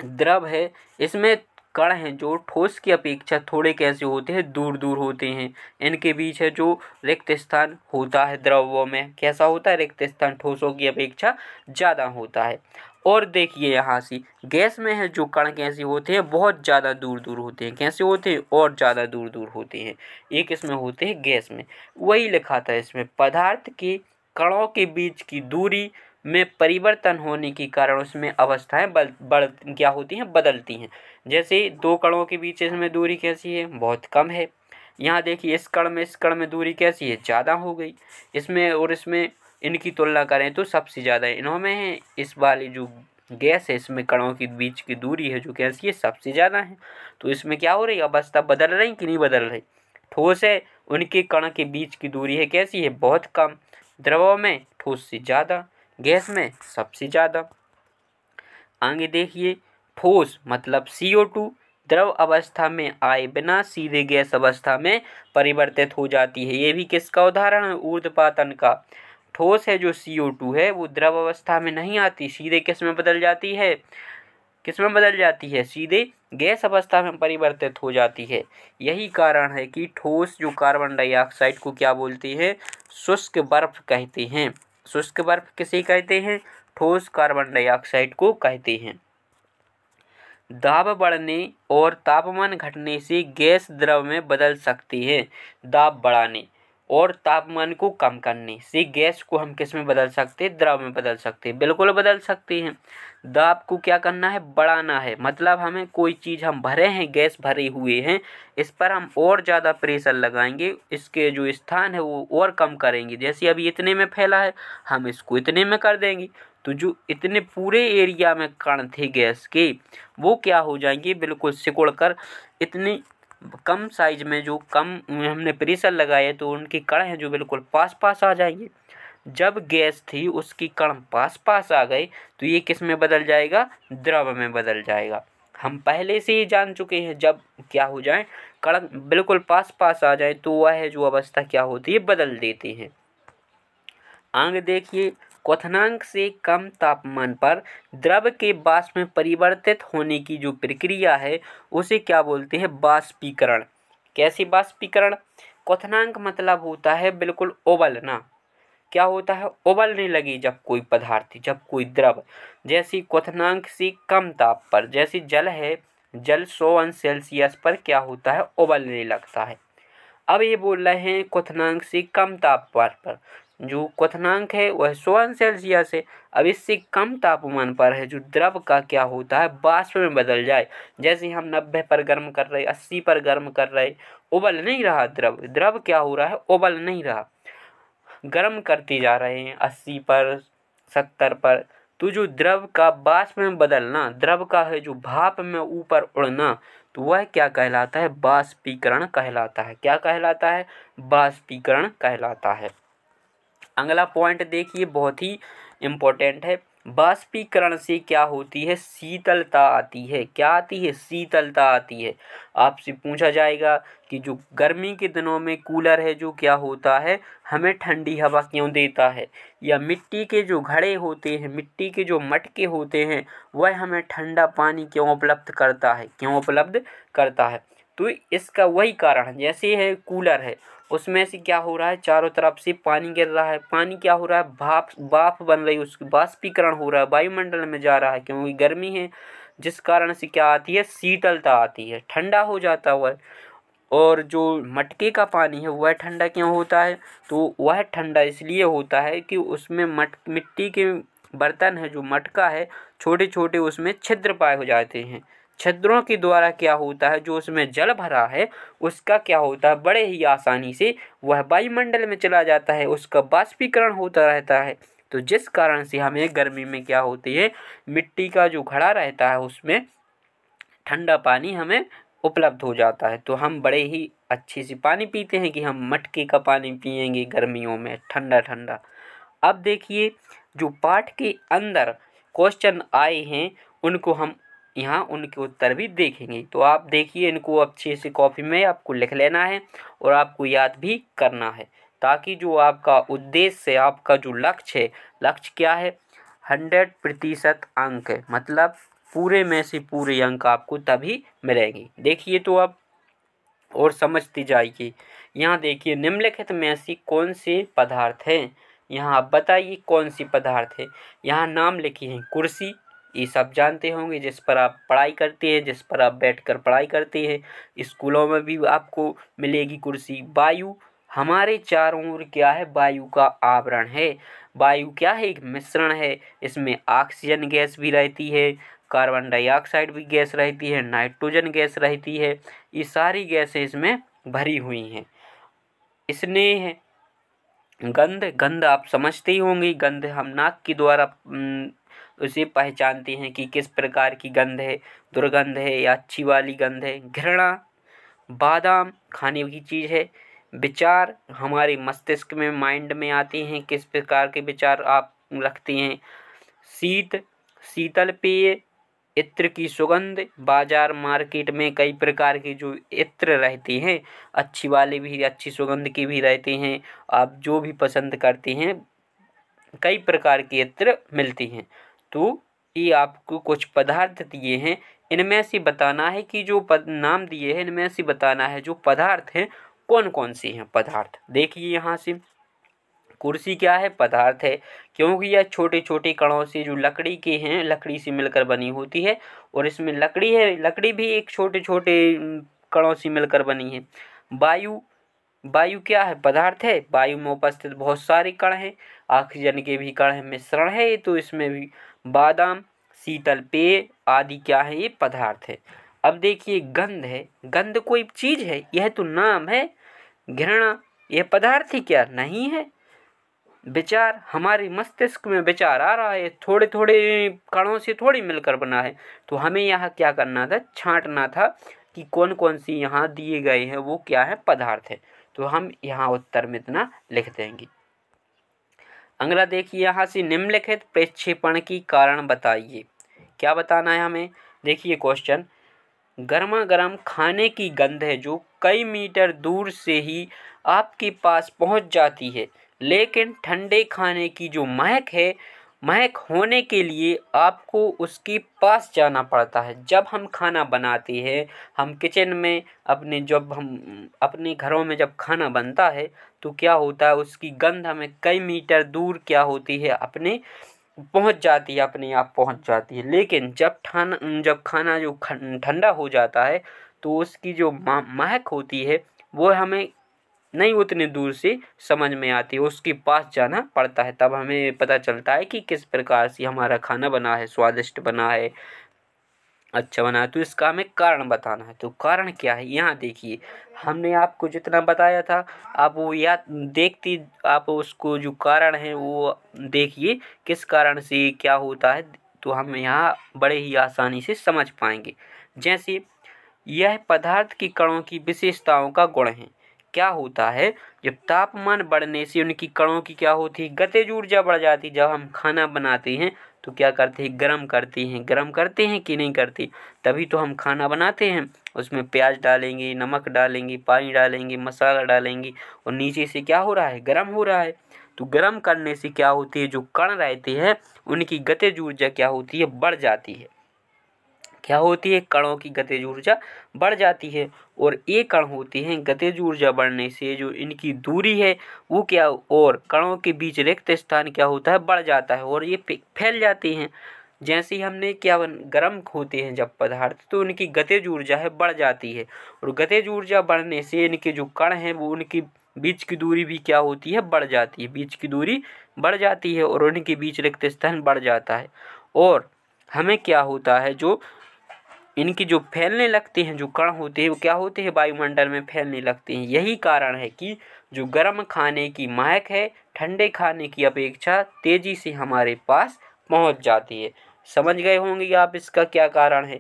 द्रव है इसमें कण हैं जो ठोस की अपेक्षा थोड़े कैसे होते हैं दूर दूर होते हैं इनके बीच है जो रिक्त स्थान होता है द्रवों में कैसा होता है रिक्त स्थान ठोसों की अपेक्षा ज़्यादा होता है और देखिए यहाँ से गैस में है जो कण कैसे होते हैं बहुत ज़्यादा दूर दूर होते हैं कैसे होते हैं और ज़्यादा दूर दूर होते हैं एक इसमें होते हैं गैस में वही लिखा था इसमें पदार्थ के कणों के बीच की दूरी में परिवर्तन होने के कारण उसमें अवस्थाएं बल बढ़ क्या होती हैं बदलती हैं जैसे दो कणों के बीच इसमें दूरी कैसी है बहुत कम है यहाँ देखिए इस कण में इस कण में दूरी कैसी है ज़्यादा हो गई इसमें और इसमें इनकी तुलना करें तो सबसे ज़्यादा इन्हों में है इस वाली जो गैस है इसमें कणों के बीच की दूरी है जो कैसी है सबसे ज़्यादा है तो इसमें क्या हो रही अवस्था बदल रही कि नहीं बदल रही ठोस है उनके कण के बीच की दूरी है कैसी है बहुत कम द्रवों में ठोस से ज़्यादा गैस में सबसे ज़्यादा आगे देखिए ठोस मतलब सी ओ टू द्रव अवस्था में आए बिना सीधे गैस अवस्था में परिवर्तित हो जाती है ये भी किसका उदाहरण है ऊर्धपातन का ठोस है जो सी ओ टू है वो द्रव अवस्था में नहीं आती सीधे किस में बदल जाती है किस में बदल जाती है सीधे गैस अवस्था में परिवर्तित हो जाती है यही कारण है कि ठोस जो कार्बन डाइऑक्साइड को क्या बोलती है शुष्क बर्फ कहते हैं शुष्क बर्फ किसे कहते हैं ठोस कार्बन डाइऑक्साइड को कहते हैं दाब बढ़ने और तापमान घटने से गैस द्रव में बदल सकती है दाब बढ़ाने और तापमान को कम करने से गैस को हम किस में बदल सकते हैं द्रव में बदल सकते हैं बिल्कुल बदल सकते हैं दाब को क्या करना है बढ़ाना है मतलब हमें कोई चीज़ हम भरे हैं गैस भरे हुए हैं इस पर हम और ज़्यादा प्रेशर लगाएंगे इसके जो स्थान है वो और कम करेंगे जैसे अभी इतने में फैला है हम इसको इतने में कर देंगे तो जो इतने पूरे एरिया में कण थे गैस के वो क्या हो जाएंगे बिल्कुल सिकुड़ कर इतने कम साइज में जो कम हमने प्रेशर लगाए तो उनकी कड़ है जो बिल्कुल पास पास आ जाएंगे जब गैस थी उसकी कण पास पास आ गए तो ये किस में बदल जाएगा द्रव में बदल जाएगा हम पहले से ही जान चुके हैं जब क्या हो जाए कण बिल्कुल पास पास आ जाए तो वह जो अवस्था क्या होती है बदल देती है आगे देखिए क्वथनांक से कम तापमान पर द्रव के बाष्प में परिवर्तित होने की जो प्रक्रिया है उसे क्या बोलते हैं बाष्पीकरण कैसे बाष्पीकरण क्वथनांक मतलब होता है बिल्कुल उबलना क्या होता है उबलने लगे जब कोई पदार्थ जब कोई द्रव जैसे क्वथनांक से कम ताप पर जैसे जल है जल सौ अंश सेल्सियस पर क्या होता है उबलने लगता है अब ये बोल रहे हैं क्वथनांक से कम तापमान पर जो क्वथनांक है वह सौ अंश सेल्सियस है अब इससे कम तापमान पर है जो द्रव का क्या होता है बाष्प में बदल जाए जैसे हम नब्बे पर गर्म कर रहे अस्सी पर गर्म कर रहे उबल नहीं रहा द्रव द्रव क्या हो रहा है उबल नहीं रहा गर्म करते जा रहे हैं अस्सी पर सत्तर पर तो जो द्रव का बाष्प में बदलना द्रव का है जो भाप में ऊपर उड़ना तो वह क्या कहलाता है बाष्पीकरण कहलाता है क्या कहलाता है बाष्पीकरण कहलाता है अगला पॉइंट देखिए बहुत ही इम्पोर्टेंट है बाष्पीकरण से क्या होती है शीतलता आती है क्या आती है शीतलता आती है आपसे पूछा जाएगा कि जो गर्मी के दिनों में कूलर है जो क्या होता है हमें ठंडी हवा क्यों देता है या मिट्टी के जो घड़े होते हैं मिट्टी के जो मटके होते हैं वह हमें ठंडा पानी क्यों उपलब्ध करता है क्यों उपलब्ध करता है तो इसका वही कारण जैसे है कूलर है उसमें से क्या हो रहा है चारों तरफ से पानी गिर रहा है पानी क्या हो रहा है भाप बाफ बन रही है उसकी बाष्पीकरण हो रहा है वायुमंडल में जा रहा है क्योंकि गर्मी है जिस कारण से क्या आती है शीतलता आती है ठंडा हो जाता हुआ और जो मटके का पानी है वह ठंडा क्यों होता है तो वह ठंडा इसलिए होता है कि उसमें मट मिट्टी के बर्तन है जो मटका है छोटे छोटे उसमें छिद्र पाए हो जाते हैं छिद्रों के द्वारा क्या होता है जो उसमें जल भरा है उसका क्या होता है बड़े ही आसानी से वह वायुमंडल में चला जाता है उसका बाष्पीकरण होता रहता है तो जिस कारण से हमें गर्मी में क्या होती है मिट्टी का जो घड़ा रहता है उसमें ठंडा पानी हमें उपलब्ध हो जाता है तो हम बड़े ही अच्छे से पानी पीते हैं कि हम मटके का पानी पियेंगे गर्मियों में ठंडा ठंडा अब देखिए जो पाठ के अंदर क्वेश्चन आए हैं उनको हम यहाँ उनके उत्तर भी देखेंगे तो आप देखिए इनको अच्छे से कॉपी में आपको लिख लेना है और आपको याद भी करना है ताकि जो आपका उद्देश्य है आपका जो लक्ष्य है लक्ष्य क्या है हंड्रेड प्रतिशत अंक मतलब पूरे में से पूरे अंक आपको तभी मिलेंगे देखिए तो आप और समझती जाइए यहाँ देखिए निम्नलिखित में से कौन से पदार्थ हैं यहाँ आप बताइए कौन सी पदार्थ है यहाँ नाम लिखे हैं कुर्सी ये सब जानते होंगे जिस पर आप पढ़ाई करते हैं जिस पर आप बैठकर पढ़ाई करते हैं स्कूलों में भी आपको मिलेगी कुर्सी वायु हमारे चारों ओर क्या है वायु का आवरण है वायु क्या है एक मिश्रण है इसमें ऑक्सीजन गैस भी रहती है कार्बन डाइऑक्साइड भी गैस रहती है नाइट्रोजन गैस रहती है ये सारी गैसें इसमें भरी हुई हैं स्नेह है। गंध गंध आप समझते ही होंगे गंध हम नाक के द्वारा उसे पहचानते हैं कि किस प्रकार की गंध है दुर्गंध है या अच्छी वाली गंध है घृणा बादाम खाने की चीज़ है विचार हमारे मस्तिष्क में माइंड में आते हैं किस प्रकार के विचार आप रखते हैं शीत शीतल पेय इत्र की सुगंध बाजार मार्केट में कई प्रकार के जो इत्र रहते हैं अच्छी वाले भी अच्छी सुगंध के भी रहते हैं आप जो भी पसंद करते हैं कई प्रकार के इत्र मिलते हैं तो ये आपको कुछ पदार्थ दिए हैं इनमें से बताना है कि जो पद नाम दिए हैं इनमें से बताना है जो पदार्थ हैं कौन कौन से हैं पदार्थ देखिए यहाँ से कुर्सी क्या है पदार्थ है क्योंकि यह छोटे छोटे कणों से जो लकड़ी के हैं लकड़ी से मिलकर बनी होती है और इसमें लकड़ी है लकड़ी भी एक छोटे छोटे कणों से मिलकर बनी है वायु वायु क्या है पदार्थ है वायु में उपस्थित बहुत सारे कण हैं ऑक्सीजन के भी कण हैं मिश्रण है तो इसमें भी बादाम शीतल पेय आदि क्या है ये पदार्थ है अब देखिए गंध है गंध कोई चीज़ है यह तो नाम है घृणा यह पदार्थ ही क्या नहीं है विचार हमारे मस्तिष्क में विचार आ रहा है थोड़े थोड़े कणों से थोड़ी मिलकर बना है तो हमें यहाँ क्या करना था छांटना था कि कौन कौन सी यहाँ दिए गए हैं वो क्या है पदार्थ है तो हम यहाँ उत्तर में इतना लिख देंगे अगला देखिए यहाँ से निम्नलिखित प्रक्षेपण की कारण बताइए क्या बताना है हमें देखिए क्वेश्चन गर्मा गर्म खाने की गंध है जो कई मीटर दूर से ही आपके पास पहुंच जाती है लेकिन ठंडे खाने की जो महक है महक होने के लिए आपको उसके पास जाना पड़ता है जब हम खाना बनाते हैं हम किचन में अपने जब हम अपने घरों में जब खाना बनता है तो क्या होता है उसकी गंध हमें कई मीटर दूर क्या होती है अपने पहुंच जाती है अपने आप पहुंच जाती है लेकिन जब ठाना जब खाना जो ठंडा हो जाता है तो उसकी जो महक होती है वो हमें नहीं उतनी दूर से समझ में आती उसके पास जाना पड़ता है तब हमें पता चलता है कि किस प्रकार से हमारा खाना बना है स्वादिष्ट बना है अच्छा बना है तो इसका हमें कारण बताना है तो कारण क्या है यहाँ देखिए हमने आपको जितना बताया था आप वो याद देखती आप उसको जो कारण है वो देखिए किस कारण से क्या होता है तो हम यहाँ बड़े ही आसानी से समझ पाएंगे जैसे यह पदार्थ की कणों की विशेषताओं का गुण है क्या होता है जब तापमान बढ़ने से उनकी कणों की क्या होती है गतिज ऊर्जा बढ़ जाती जब हम खाना बनाते हैं तो क्या करते हैं गर्म करते हैं गर्म करते हैं कि नहीं करते तभी तो हम खाना बनाते हैं उसमें प्याज डालेंगे नमक डालेंगे पानी डालेंगे मसाला डालेंगे और नीचे से क्या हो रहा है गर्म हो रहा है तो गर्म करने से क्या होती है जो कण रहते हैं उनकी गतिज ऊर्जा क्या होती है बढ़ जाती है क्या होती है कणों की गतिज ऊर्जा बढ़ जाती है और ये कण होते हैं गतिज ऊर्जा बढ़ने से जो इनकी दूरी है वो क्या और कणों के बीच रिक्त स्थान क्या होता है बढ़ जाता है और ये फैल जाते हैं जैसे ही हमने क्या गर्म होते हैं जब पदार्थ तो उनकी गतिज ऊर्जा है बढ़ जाती है और गतिज ऊर्जा बढ़ने से इनके जो कण हैं वो उनकी बीच की दूरी भी क्या होती है बढ़ जाती है बीच की दूरी बढ़ जाती है और उनके बीच रिक्त स्थान बढ़ जाता है और हमें क्या होता है जो इनकी जो फैलने लगते हैं जो कण होते हैं वो क्या होते हैं वायुमंडल में फैलने लगते हैं यही कारण है कि जो गर्म खाने की महक है ठंडे खाने की अपेक्षा तेज़ी से हमारे पास पहुंच जाती है समझ गए होंगे आप इसका क्या कारण है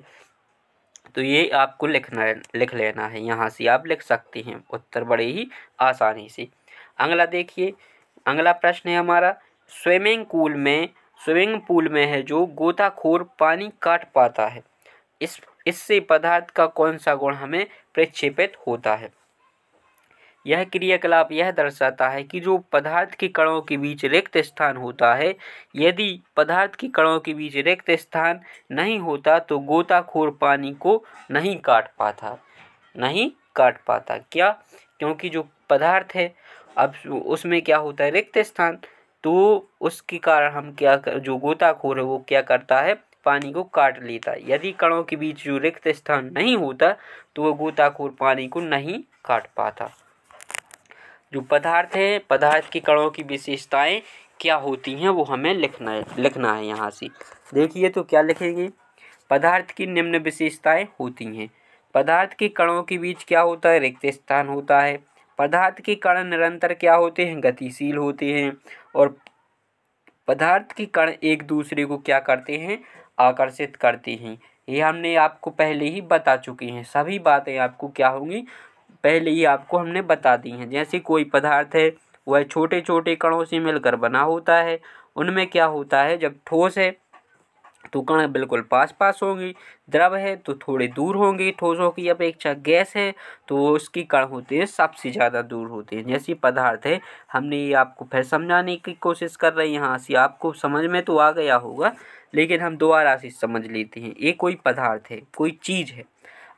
तो ये आपको लिखना लिख लेना है यहाँ से आप लिख सकते हैं उत्तर बड़े ही आसानी से अगला देखिए अगला प्रश्न है हमारा स्विमिंग पूल में स्विमिंग पूल में है जो गोताखोर पानी काट पाता है इस इससे पदार्थ का कौन सा गुण हमें प्रक्षेपित होता है यह क्रियाकलाप यह दर्शाता है कि जो पदार्थ के कणों के बीच रिक्त स्थान होता है यदि पदार्थ के कणों के बीच रिक्त स्थान नहीं होता तो गोताखोर पानी को नहीं काट पाता नहीं काट पाता क्या क्योंकि जो पदार्थ है अब उसमें क्या होता है रिक्त स्थान तो उसके कारण हम क्या कर, जो गोताखोर है वो क्या करता है पानी को काट लेता यदि कणों के बीच जो रिक्त स्थान नहीं होता तो वह गोताखोर पानी को नहीं काट पाता जो पदार्थ है पदार्थ के कणों की विशेषताएं क्या होती हैं वो हमें लिखना है लिखना है यहाँ से देखिए तो क्या लिखेंगे पदार्थ की निम्न विशेषताएं होती हैं पदार्थ के कणों के बीच क्या होता है रिक्त स्थान होता है पदार्थ के कण निरंतर क्या होते हैं गतिशील होते हैं और पदार्थ के कण एक दूसरे को क्या करते हैं आकर्षित करती हैं ये हमने आपको पहले ही बता चुकी हैं सभी बातें आपको क्या होंगी पहले ही आपको हमने बता दी हैं जैसे कोई पदार्थ है वह छोटे छोटे कणों से मिलकर बना होता है उनमें क्या होता है जब ठोस है तो कण बिल्कुल पास पास होंगी द्रव है तो थोड़े दूर होंगी ठोसों की अपेक्षा गैस है तो उसकी कण होते हैं सबसे ज़्यादा दूर होते हैं जैसे पदार्थ है हमने ये आपको फिर समझाने की कोशिश कर रहे हैं यहाँ से आपको समझ में तो आ गया होगा लेकिन हम दोबारा से समझ लेते हैं ये कोई पदार्थ है कोई चीज़ है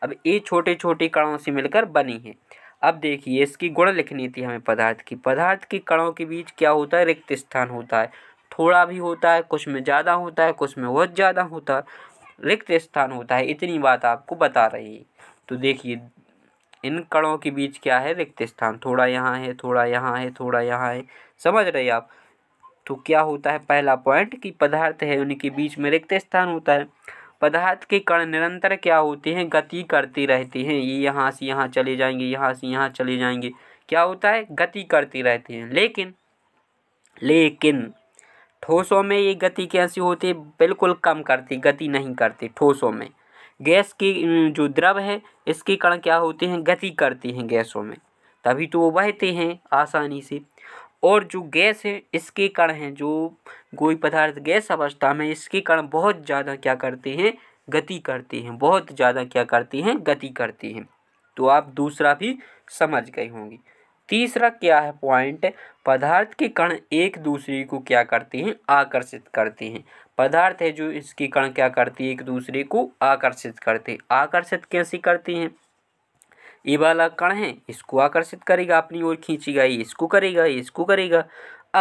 अब ये छोटे छोटे कणों से मिलकर बनी है अब देखिए इसकी गुण लिखनी थी हमें पदार्थ की पदार्थ के कणों के बीच क्या होता है रिक्त स्थान होता है थोड़ा भी होता है कुछ में ज़्यादा होता है कुछ में बहुत ज़्यादा होता है रिक्त स्थान होता है इतनी बात आपको बता रही है तो देखिए इन कणों के बीच क्या है रिक्त स्थान थोड़ा यहाँ है थोड़ा यहाँ है थोड़ा यहाँ है समझ रहे आप तो क्या होता है पहला पॉइंट कि पदार्थ है उनके बीच में रिक्त स्थान होता है पदार्थ के कण निरंतर क्या होते हैं गति करती रहती हैं ये यहाँ से यहाँ चले जाएंगे यहाँ से यहाँ चले जाएंगे क्या होता है गति करती रहती हैं लेकिन लेकिन ठोसों में ये गति कैसी होती है बिल्कुल कम करती गति नहीं करती ठोसों में गैस की जो द्रव है इसके कण क्या होते हैं गति करते हैं गैसों में तभी तो वो बहते हैं आसानी से और जो गैस है इसके कण हैं जो कोई पदार्थ गैस अवस्था में इसके कण बहुत ज़्यादा क्या करते हैं गति करते हैं बहुत ज़्यादा क्या करते हैं गति करते हैं तो आप दूसरा भी समझ गए होंगे तीसरा क्या है पॉइंट पदार्थ के कण एक दूसरे को क्या करते हैं आकर्षित करते हैं पदार्थ है जो इसकी कण क्या करती है एक दूसरे को आकर्षित करते हैं आकर्षित कैसे करते हैं ये वाला कण है इसको आकर्षित करेगा अपनी ओर खींचेगा ये इसको करेगा ये इसको करेगा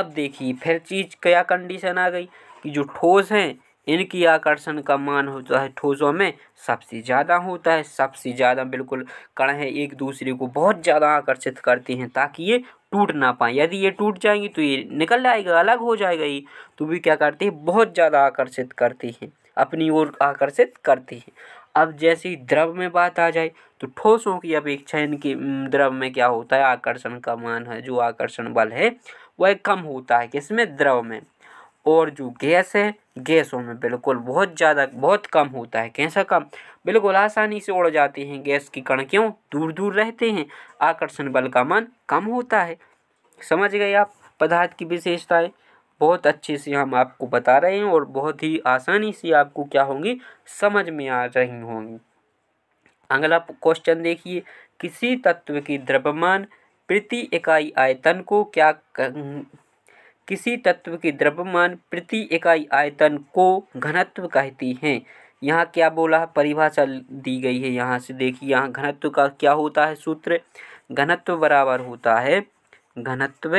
अब देखिए फिर चीज़ क्या कंडीशन आ गई कि जो ठोस हैं इनकी आकर्षण का मान होता है ठोसों में सबसे ज़्यादा होता है सबसे ज़्यादा बिल्कुल कड़ाहें एक दूसरे को बहुत ज़्यादा आकर्षित करती हैं ताकि ये टूट ना पाए यदि ये टूट जाएंगी तो ये निकल जाएगा अलग हो जाएगा ये तो भी क्या करते हैं बहुत ज़्यादा आकर्षित करती हैं अपनी ओर आकर्षित करती हैं अब जैसे ही द्रव में बात आ जाए तो ठोसों की अपेक्षा इनके द्रव में क्या होता है आकर्षण का मान है जो आकर्षण बल है वह कम होता है किसमें द्रव में और जो गैस है गैसों में बिल्कुल बहुत ज़्यादा बहुत कम होता है कैसा कम बिल्कुल आसानी से उड़ जाते हैं गैस की कण क्यों दूर दूर रहते हैं आकर्षण बल का मान कम होता है समझ गए आप पदार्थ की विशेषताएं बहुत अच्छे से हम आपको बता रहे हैं और बहुत ही आसानी से आपको क्या होंगी समझ में आ रही होंगी अगला क्वेश्चन देखिए किसी तत्व की द्रव्यमान प्रति इकाई आयतन को क्या किसी तत्व के द्रव्यमान प्रति इकाई आयतन को घनत्व कहती हैं यहाँ क्या बोला है परिभाषा दी गई है यहाँ से देखिए यहाँ घनत्व का क्या होता है सूत्र घनत्व बराबर होता है घनत्व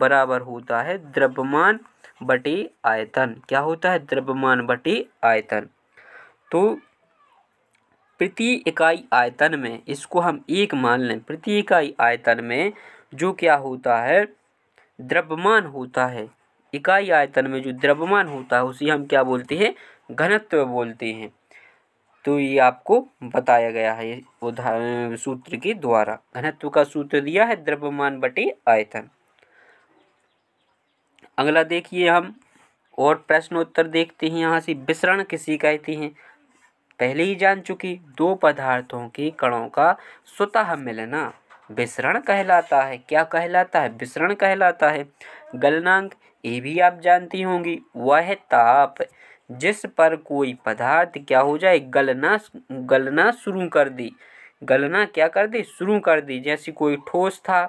बराबर होता है द्रव्यमान बटे आयतन क्या होता है द्रव्यमान बटे आयतन तो प्रति इकाई आयतन में इसको हम एक मान लें प्रति इकाई आयतन में जो क्या होता है द्रव्यमान होता है इकाई आयतन में जो द्रव्यमान होता है उसे हम क्या बोलते हैं घनत्व बोलते हैं तो ये आपको बताया गया है उदाहरण सूत्र के द्वारा घनत्व का सूत्र दिया है द्रव्यमान बटे आयतन अगला देखिए हम और प्रश्नोत्तर देखते हैं यहाँ से विसरण किसी कहते हैं पहले ही जान चुके दो पदार्थों के कणों का स्वतः मिलना विसरण कहलाता है क्या कहलाता है विसरण कहलाता है गलनांक ये भी आप जानती होंगी वह ताप जिस पर कोई पदार्थ क्या हो जाए गलना गलना शुरू कर दी गलना क्या कर दी शुरू कर दी जैसे कोई ठोस था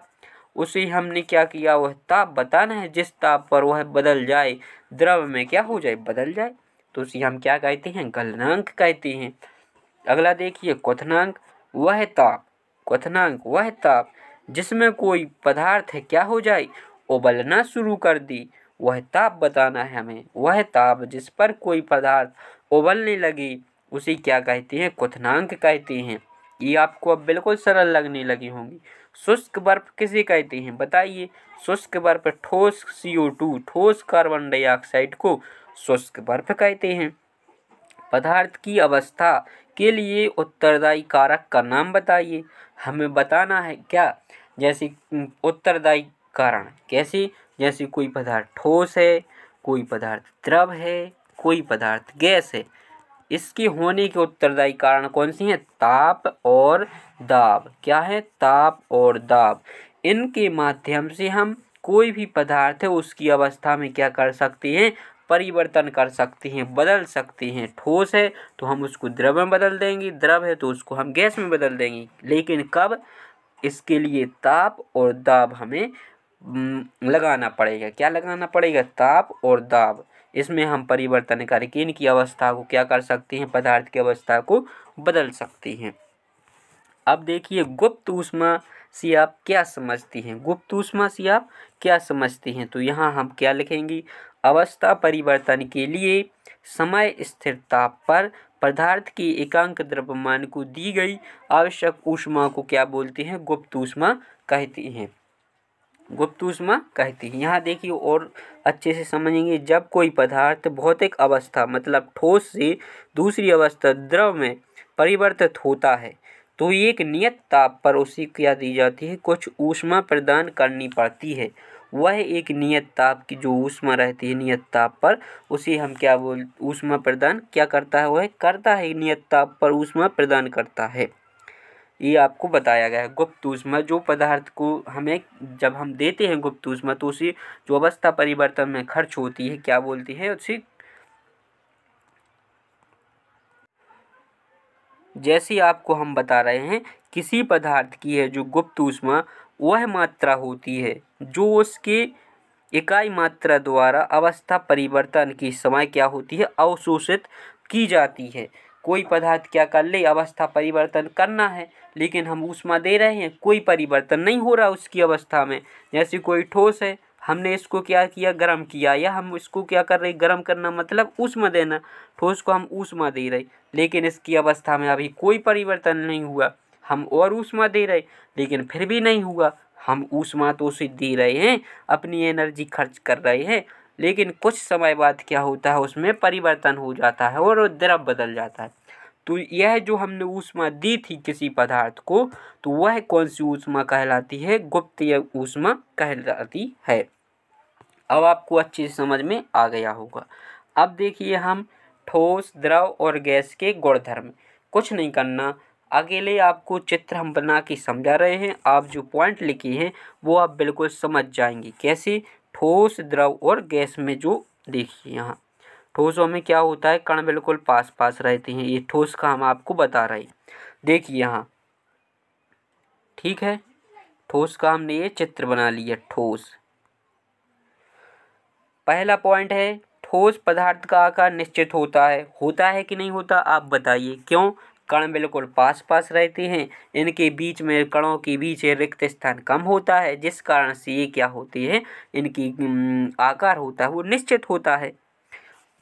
उसे हमने क्या किया वह ताप बताना है जिस ताप पर वह बदल जाए द्रव में क्या हो जाए बदल जाए तो उसे हम क्या कहते हैं गलनांक कहते हैं अगला देखिए क्वथनांक वह ताप क्वथनांक वह ताप जिसमें कोई पदार्थ है क्या हो जाए उबलना शुरू कर दी वह ताप बताना है हमें वह ताप जिस पर कोई पदार्थ उबलने लगी उसे क्या कहते हैं क्वथनांक कहते हैं ये आपको अब बिल्कुल सरल लगने लगी होंगी शुष्क बर्फ किसे कहते हैं बताइए शुष्क बर्फ ठोस सी ठोस कार्बन डाइऑक्साइड को शुष्क बर्फ कहते हैं पदार्थ की अवस्था के लिए उत्तरदायी कारक का नाम बताइए हमें बताना है क्या जैसे उत्तरदायी कारण कैसे जैसे कोई पदार्थ ठोस है कोई पदार्थ द्रव है कोई पदार्थ गैस है इसके होने के उत्तरदायी कारण कौन सी हैं ताप और दाब क्या है ताप और दाब इनके माध्यम से हम कोई भी पदार्थ है उसकी अवस्था में क्या कर सकते हैं परिवर्तन कर सकती हैं बदल सकती हैं ठोस है तो हम उसको द्रव में बदल देंगे द्रव है तो उसको हम गैस में बदल देंगे लेकिन कब इसके लिए ताप और दाब हमें लगाना पड़ेगा क्या लगाना पड़ेगा ताप और दाब इसमें हम परिवर्तन करके इनकी अवस्था को क्या कर सकते हैं पदार्थ की अवस्था को बदल सकती हैं अब देखिए गुप्त ऊष्मा से आप क्या समझती हैं गुप्त ऊष्मा से आप क्या समझती हैं तो यहाँ हम क्या लिखेंगी अवस्था परिवर्तन के लिए समय स्थिरता पर पदार्थ के एकांक द्रव्यमान को दी गई आवश्यक ऊष्मा को क्या बोलते हैं गुप्त ऊष्मा कहते हैं गुप्त ऊष्मा कहती है यहाँ देखिए और अच्छे से समझेंगे जब कोई पदार्थ भौतिक अवस्था मतलब ठोस से दूसरी अवस्था द्रव में परिवर्तित होता है तो एक नियत ताप पर उसे क्या दी जाती है कुछ ऊष्मा प्रदान करनी पड़ती है वह एक नियत ताप की जो ऊष्मा रहती है नियत ताप पर उसे हम क्या बोल ऊष्मा प्रदान क्या करता है वह करता है नियत ताप पर ऊष्मा प्रदान करता है ये आपको बताया गया है गुप्त ऊष्मा जो पदार्थ को हमें जब हम देते हैं गुप्त ऊष्मा तो उसी जो अवस्था परिवर्तन में खर्च होती है क्या बोलती है उसी जैसे आपको हम बता रहे हैं किसी पदार्थ की है जो गुप्त ऊष्मा वह मात्रा होती है जो उसके इकाई मात्रा द्वारा अवस्था परिवर्तन के समय क्या होती है अवशोषित की जाती है कोई पदार्थ क्या कर ले अवस्था परिवर्तन करना है लेकिन हम ऊष्मा दे रहे हैं कोई परिवर्तन नहीं हो रहा उसकी अवस्था में जैसे कोई ठोस है हमने इसको क्या किया गर्म किया या हम इसको क्या कर रहे गर्म करना मतलब ऊष्मा देना ठोस को हम ऊष्मा दे रहे लेकिन इसकी अवस्था में अभी कोई परिवर्तन नहीं हुआ हम और ऊष्मा दे रहे लेकिन फिर भी नहीं हुआ हम ऊष्मा तो उसे दे रहे हैं अपनी एनर्जी खर्च कर रहे हैं लेकिन कुछ समय बाद क्या होता है उसमें परिवर्तन हो जाता है और द्रव बदल जाता है तो यह जो हमने ऊष्मा दी थी किसी पदार्थ को तो वह कौन सी ऊष्मा कहलाती है गुप्त ऊष्मा कहलाती है अब आपको अच्छे से समझ में आ गया होगा अब देखिए हम ठोस द्रव और गैस के गुणधर्म कुछ नहीं करना अकेले आपको चित्र हम बना के समझा रहे हैं आप जो पॉइंट लिखे हैं वो आप बिल्कुल समझ जाएंगे कैसे ठोस द्रव और गैस में जो देखिए यहाँ ठोसों में क्या होता है कण बिल्कुल पास पास रहते हैं ये ठोस का हम आपको बता रहे हैं देखिए यहाँ ठीक है ठोस का हमने ये चित्र बना लिया ठोस पहला पॉइंट है ठोस पदार्थ का आकार निश्चित होता है होता है कि नहीं होता आप बताइए क्यों कण बिल्कुल पास पास रहते हैं इनके बीच में कणों के बीच रिक्त स्थान कम होता है जिस कारण से ये क्या होती है इनकी आकार होता है वो निश्चित होता है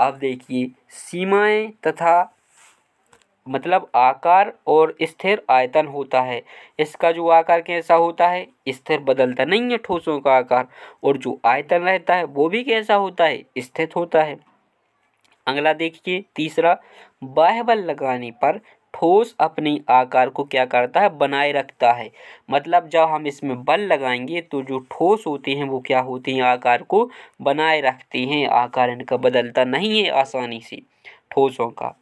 अब देखिए सीमाएं तथा मतलब आकार और स्थिर आयतन होता है इसका जो आकार कैसा होता है स्थिर बदलता नहीं है ठोसों का आकार और जो आयतन रहता है वो भी कैसा होता है स्थित होता है अगला देखिए तीसरा बाह्य बल लगाने पर ठोस अपने आकार को क्या करता है बनाए रखता है मतलब जब हम इसमें बल लगाएंगे तो जो ठोस होते हैं वो क्या होते हैं आकार को बनाए रखते हैं आकार इनका बदलता नहीं है आसानी से ठोसों का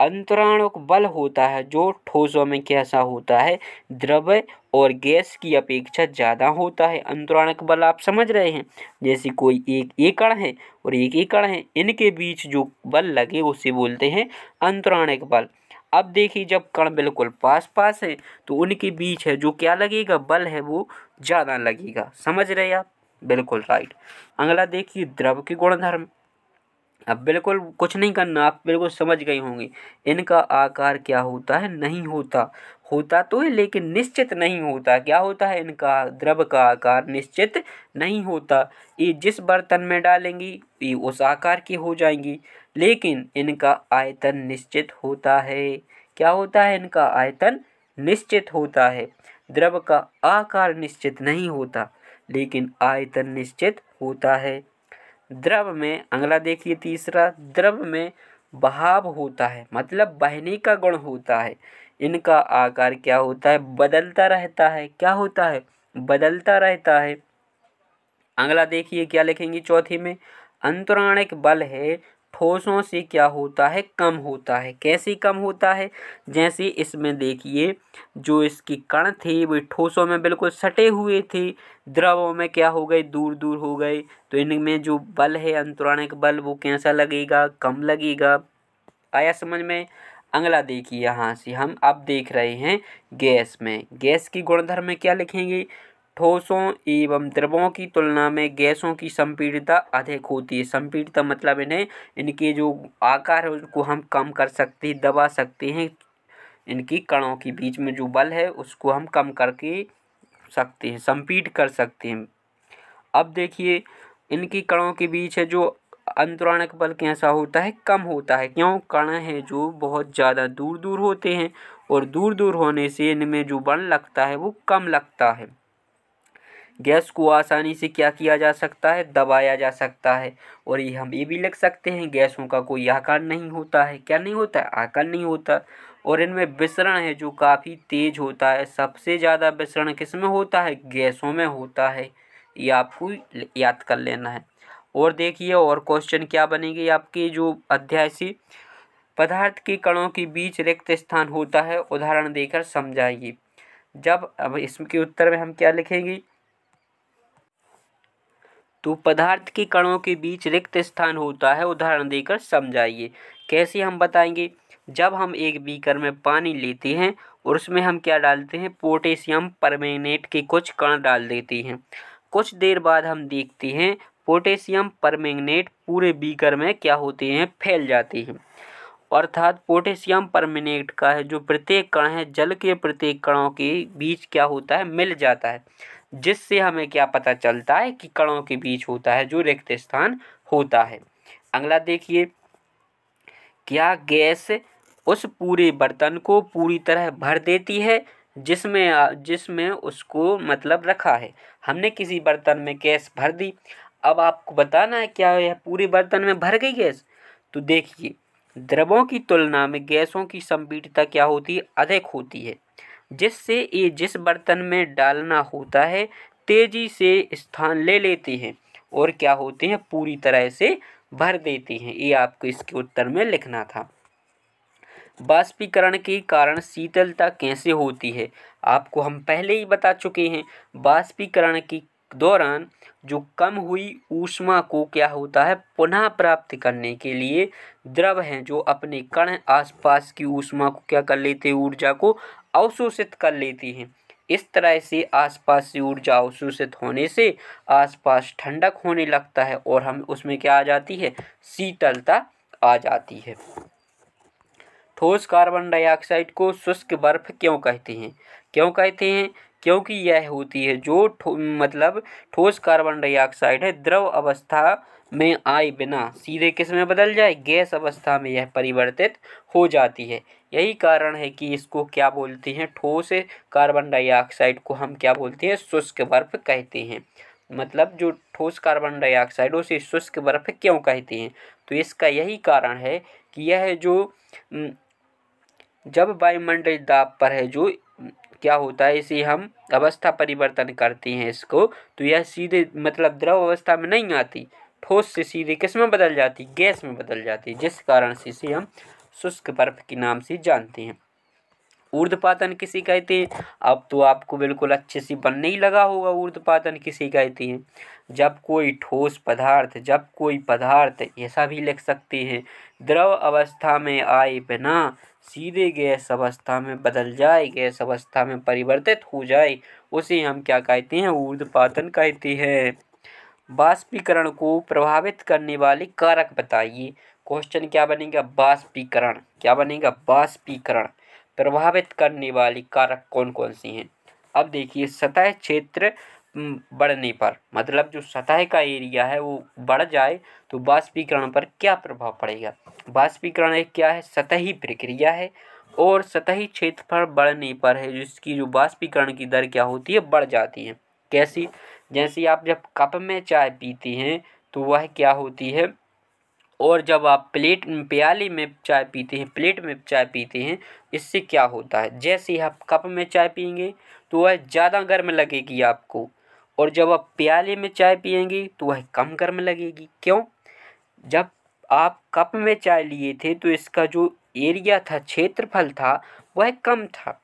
अंतराणुक बल होता है जो ठोसों में कैसा होता है द्रव्य और गैस की अपेक्षा ज़्यादा होता है अंतराणुक बल आप समझ रहे हैं जैसे कोई एक एकड़ है और एक एकड़ है इनके बीच जो बल लगे उसे बोलते हैं अंतराणुक बल अब देखिए जब कण बिल्कुल पास पास है तो उनके बीच है जो क्या लगेगा बल है वो ज़्यादा लगेगा समझ रहे आप बिल्कुल राइट अगला देखिए द्रव के गुणधर्म अब बिल्कुल कुछ नहीं करना आप बिल्कुल समझ गए होंगे इनका आकार क्या होता है नहीं होता होता तो है लेकिन निश्चित नहीं होता क्या होता है इनका द्रव का आकार निश्चित नहीं होता ये जिस बर्तन में डालेंगी ये उस आकार की हो जाएंगी लेकिन इनका आयतन निश्चित होता है क्या होता है इनका आयतन निश्चित होता है द्रव का आकार निश्चित नहीं होता लेकिन आयतन निश्चित होता है द्रव में अगला देखिए तीसरा द्रव में बहाव होता है मतलब बहने का गुण होता है इनका आकार क्या होता है बदलता रहता है क्या होता है बदलता रहता है अगला देखिए क्या लिखेंगे चौथी में अंतराणिक बल है ठोसों से क्या होता है कम होता है कैसे कम होता है जैसे इसमें देखिए जो इसकी कण थे वे ठोसों में बिल्कुल सटे हुए थे द्रवों में क्या हो गए दूर दूर हो गए तो इनमें जो बल है अंतराणिक बल वो कैसा लगेगा कम लगेगा आया समझ में अगला देखिए यहाँ से हम अब देख रहे हैं गैस में गैस की गुणधर्म में क्या लिखेंगे ठोसों एवं द्रवों की तुलना में गैसों की संपीड़ता अधिक होती है संपीड़ता मतलब इन्हें इनके जो आकार है उसको हम कम कर सकते हैं दबा सकते हैं इनकी कणों के बीच में जो बल है उसको हम कम करके सकते हैं संपीट कर सकते हैं अब देखिए इनकी कणों के बीच है जो अंतराणक बल कैसा होता है कम होता है क्यों कण है जो बहुत ज़्यादा दूर दूर होते हैं और दूर दूर होने से इनमें जो बल लगता है वो कम लगता है गैस को आसानी से क्या किया जा सकता है दबाया जा सकता है और ये हम ये भी लिख सकते हैं गैसों का कोई आकार नहीं होता है क्या नहीं होता है आकार नहीं होता और इनमें विसरण है जो काफ़ी तेज़ होता है सबसे ज़्यादा विसरण किस में होता है गैसों में होता है ये आपको याद कर लेना है और देखिए और क्वेश्चन क्या बनेगी आपकी जो अध्याय सी पदार्थ के कणों के बीच रिक्त स्थान होता है उदाहरण देकर समझाइए जब अब इसके उत्तर में हम क्या लिखेंगे तो पदार्थ के कणों के बीच रिक्त स्थान होता है उदाहरण देकर समझाइए कैसे हम बताएंगे जब हम एक बीकर में पानी लेते हैं और उसमें हम क्या डालते हैं पोटेशियम परमेनेट के कुछ कण डाल देते हैं कुछ देर बाद हम देखते हैं पोटेशियम परमैंगनेट पूरे बीकर में क्या होते हैं फैल जाते हैं अर्थात पोटेशियम परमिनेट का है जो प्रत्येक कण है जल के प्रत्येक कणों के बीच क्या होता है मिल जाता है जिससे हमें क्या पता चलता है कि कणों के बीच होता है जो रिक्त स्थान होता है अगला देखिए क्या गैस उस पूरे बर्तन को पूरी तरह भर देती है जिसमें जिसमें उसको मतलब रखा है हमने किसी बर्तन में गैस भर दी अब आपको बताना है क्या यह पूरे बर्तन में भर गई गैस तो देखिए द्रवों की तुलना में गैसों की संपीटता क्या होती है अधिक होती है जिससे ये जिस बर्तन में डालना होता है तेजी से स्थान ले लेती हैं और क्या होते हैं पूरी तरह से भर देती हैं ये आपको इसके उत्तर में लिखना था बाष्पीकरण के कारण शीतलता कैसे होती है आपको हम पहले ही बता चुके हैं बाष्पीकरण की दौरान जो कम हुई ऊष्मा को क्या होता है पुनः प्राप्त करने के लिए द्रव हैं जो अपने कण आसपास की ऊष्मा को क्या कर लेते हैं ऊर्जा को अवशोषित कर लेती हैं इस तरह से आसपास से ऊर्जा अवशोषित होने से आसपास ठंडक होने लगता है और हम उसमें क्या आ जाती है शीतलता आ जाती है ठोस कार्बन डाइऑक्साइड को शुष्क बर्फ क्यों कहते हैं क्यों कहते हैं क्योंकि यह होती है जो थो, मतलब ठोस कार्बन डाइऑक्साइड है द्रव अवस्था में आए बिना सीधे किस में बदल जाए गैस अवस्था में यह परिवर्तित हो जाती है यही कारण है कि इसको क्या बोलते हैं ठोस कार्बन डाइऑक्साइड को हम क्या बोलते हैं शुष्क बर्फ कहते हैं मतलब जो ठोस कार्बन डाइऑक्साइड उसे शुष्क बर्फ क्यों कहते हैं तो इसका यही कारण है कि यह जो जब वायुमंडल दाब पर है जो क्या होता है इसे हम अवस्था परिवर्तन करते हैं इसको तो यह सीधे मतलब द्रव अवस्था में नहीं आती ठोस से सीधे किस में बदल जाती गैस में बदल जाती जिस कारण से इसे हम शुष्क बर्फ के नाम से जानते हैं ऊर्ध्वपातन किसी कहते हैं अब तो आपको बिल्कुल अच्छे से बनने ही लगा होगा ऊर्ध्वपातन किसी कहते हैं जब कोई ठोस पदार्थ जब कोई पदार्थ ऐसा भी लिख सकते हैं द्रव अवस्था में आए बिना सीधे गैस अवस्था में बदल जाए गैस अवस्था में परिवर्तित हो जाए उसे हम क्या कहते हैं ऊर्ध्वपातन कहते हैं बाष्पीकरण को प्रभावित करने वाले कारक बताइए क्वेश्चन क्या बनेगा बाष्पीकरण क्या बनेगा बाष्पीकरण प्रभावित करने वाले कारक कौन कौन से हैं अब देखिए सतह क्षेत्र बढ़ने पर मतलब जो सतह का एरिया है वो बढ़ जाए तो बाष्पीकरण पर क्या प्रभाव पड़ेगा बाष्पीकरण एक क्या है सतही प्रक्रिया है और सतही क्षेत्रफल बढ़ने पर है जिसकी जो बाष्पीकरण की दर क्या होती है बढ़ जाती है कैसी जैसे आप जब कप में चाय पीते हैं तो वह क्या होती है और जब आप प्लेट प्याले में चाय पीते हैं प्लेट में चाय पीते हैं इससे क्या होता है जैसे ही आप कप में चाय पियेंगे तो वह ज़्यादा गर्म लगेगी आपको और जब आप प्याले में चाय पियेंगे तो वह कम गर्म लगेगी क्यों जब आप कप में चाय लिए थे तो इसका जो एरिया था क्षेत्रफल था वह कम था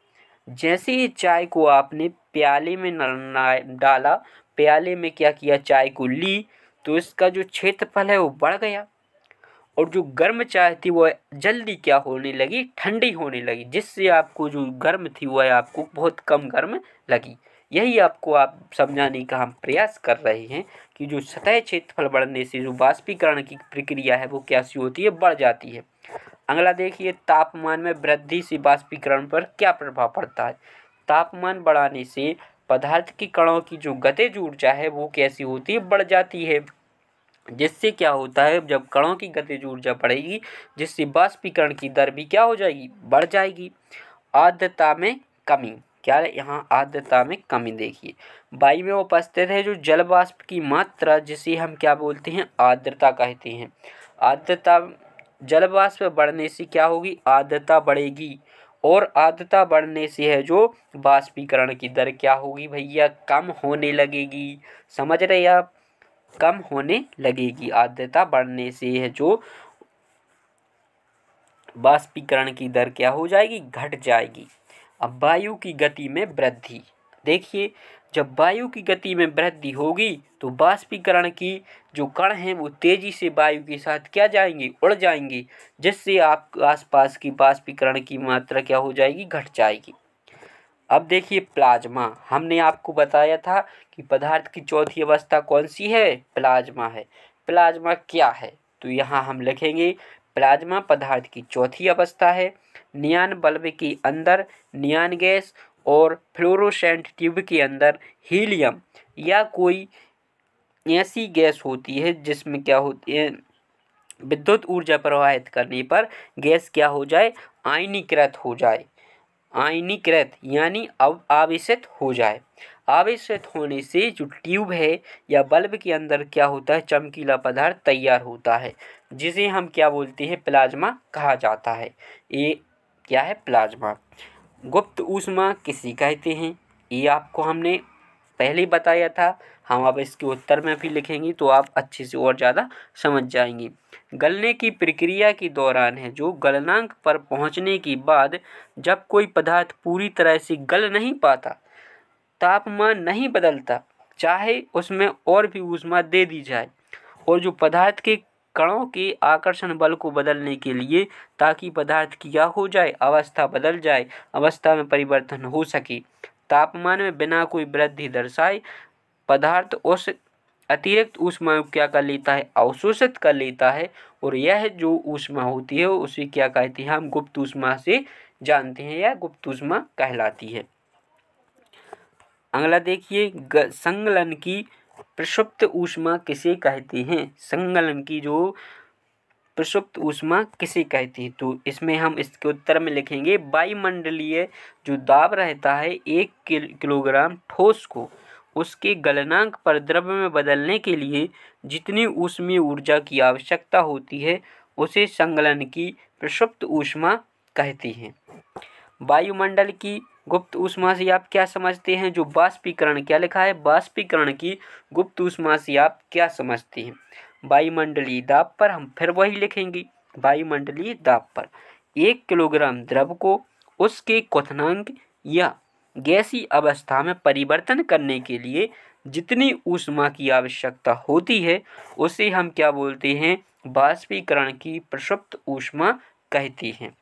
जैसे ही चाय को आपने प्याले में डाला प्याले में क्या किया चाय को ली तो इसका जो क्षेत्रफल है वो बढ़ गया और जो गर्म चाय थी वह जल्दी क्या होने लगी ठंडी होने लगी जिससे आपको जो गर्म थी वह आपको बहुत कम गर्म लगी यही आपको आप समझाने का हम प्रयास कर रहे हैं कि जो सतह क्षेत्रफल बढ़ने से जो बाष्पीकरण की प्रक्रिया है वो कैसी होती है बढ़ जाती है अगला देखिए तापमान में वृद्धि से बाष्पीकरण पर क्या प्रभाव पड़ता है तापमान बढ़ाने से पदार्थ की कणों की जो गतिज ऊर्जा है वो कैसी होती है बढ़ जाती है जिससे क्या होता है जब कणों की गतिज ऊर्जा बढ़ेगी जिससे बाष्पीकरण की दर भी क्या हो जाएगी बढ़ जाएगी आर्द्रता में कमी क्या यहाँ आर्द्रता में कमी देखिए वायु में उपस्थित है जो जल वाष्प की मात्रा जिसे हम क्या बोलते हैं आर्द्रता कहते हैं आर्द्रता जल वाष्प बढ़ने से क्या होगी आर्द्रता बढ़ेगी और आर्द्रता बढ़ने से है जो बाष्पीकरण की दर क्या होगी भैया कम होने लगेगी समझ रहे आप कम होने लगेगी आर्द्रता बढ़ने से है जो बाष्पीकरण की दर क्या हो जाएगी घट जाएगी अब वायु की गति में वृद्धि देखिए जब वायु की गति में वृद्धि होगी तो बाष्पीकरण की जो कण हैं वो तेज़ी से वायु के साथ क्या जाएंगे उड़ जाएंगे जिससे आप आसपास की बाष्पीकरण की मात्रा क्या हो जाएगी घट जाएगी अब देखिए प्लाज्मा हमने आपको बताया था कि पदार्थ की चौथी अवस्था कौन सी है प्लाज्मा है प्लाज्मा क्या है तो यहाँ हम लिखेंगे प्लाज्मा पदार्थ की चौथी अवस्था है नियान बल्ब के अंदर नियान गैस और फ्लोरोसेंट ट्यूब के अंदर हीलियम या कोई ऐसी गैस होती है जिसमें क्या होती है विद्युत ऊर्जा प्रवाहित करने पर गैस क्या हो जाए आयनीकृत हो जाए आयनीकृत यानी अब आवेशित हो जाए आवेशित होने से जो ट्यूब है या बल्ब के अंदर क्या होता है चमकीला पदार्थ तैयार होता है जिसे हम क्या बोलते हैं प्लाज्मा कहा जाता है ये क्या है प्लाज्मा गुप्त ऊष्मा किसी कहते हैं ये आपको हमने पहले बताया था हम अब इसके उत्तर में भी लिखेंगे तो आप अच्छे से और ज़्यादा समझ जाएंगे गलने की प्रक्रिया के दौरान है जो गलनांक पर पहुंचने के बाद जब कोई पदार्थ पूरी तरह से गल नहीं पाता तापमान नहीं बदलता चाहे उसमें और भी ऊष्मा दे दी जाए और जो पदार्थ के कणों के आकर्षण बल को बदलने के लिए ताकि पदार्थ की क्या हो जाए अवस्था बदल जाए अवस्था में परिवर्तन हो सके तापमान में बिना कोई वृद्धि दर्शाए पदार्थ उस अतिरिक्त ऊष्मा क्या कर लेता है अवशोषित कर लेता है और यह जो ऊष्मा होती है उसे क्या कहते हैं हम गुप्त ऊष्मा से जानते हैं या गुप्त ऊष्मा कहलाती है अगला देखिए संगलन की प्रसुप्त ऊष्मा किसे कहते हैं संगलन की जो प्रसुप्त ऊष्मा किसे कहती है तो इसमें हम इसके उत्तर में लिखेंगे वायुमंडलीय जो दाब रहता है एक किलोग्राम ठोस को उसके गलनांक पर द्रव्य में बदलने के लिए जितनी ऊष्मीय ऊर्जा की आवश्यकता होती है उसे संगलन की प्रसुप्त ऊष्मा कहती हैं वायुमंडल की गुप्त ऊष्मा से आप क्या समझते हैं जो बाष्पीकरण क्या लिखा है बाष्पीकरण की गुप्त ऊष्मा से आप क्या समझते हैं वायुमंडलीय दाब पर हम फिर वही लिखेंगे वायुमंडलीय दाब पर एक किलोग्राम द्रव को उसके क्वथनांक या गैसी अवस्था में परिवर्तन करने के लिए जितनी ऊष्मा की आवश्यकता होती है उसे हम क्या बोलते हैं बाष्पीकरण की प्रसुप्त ऊष्मा कहते हैं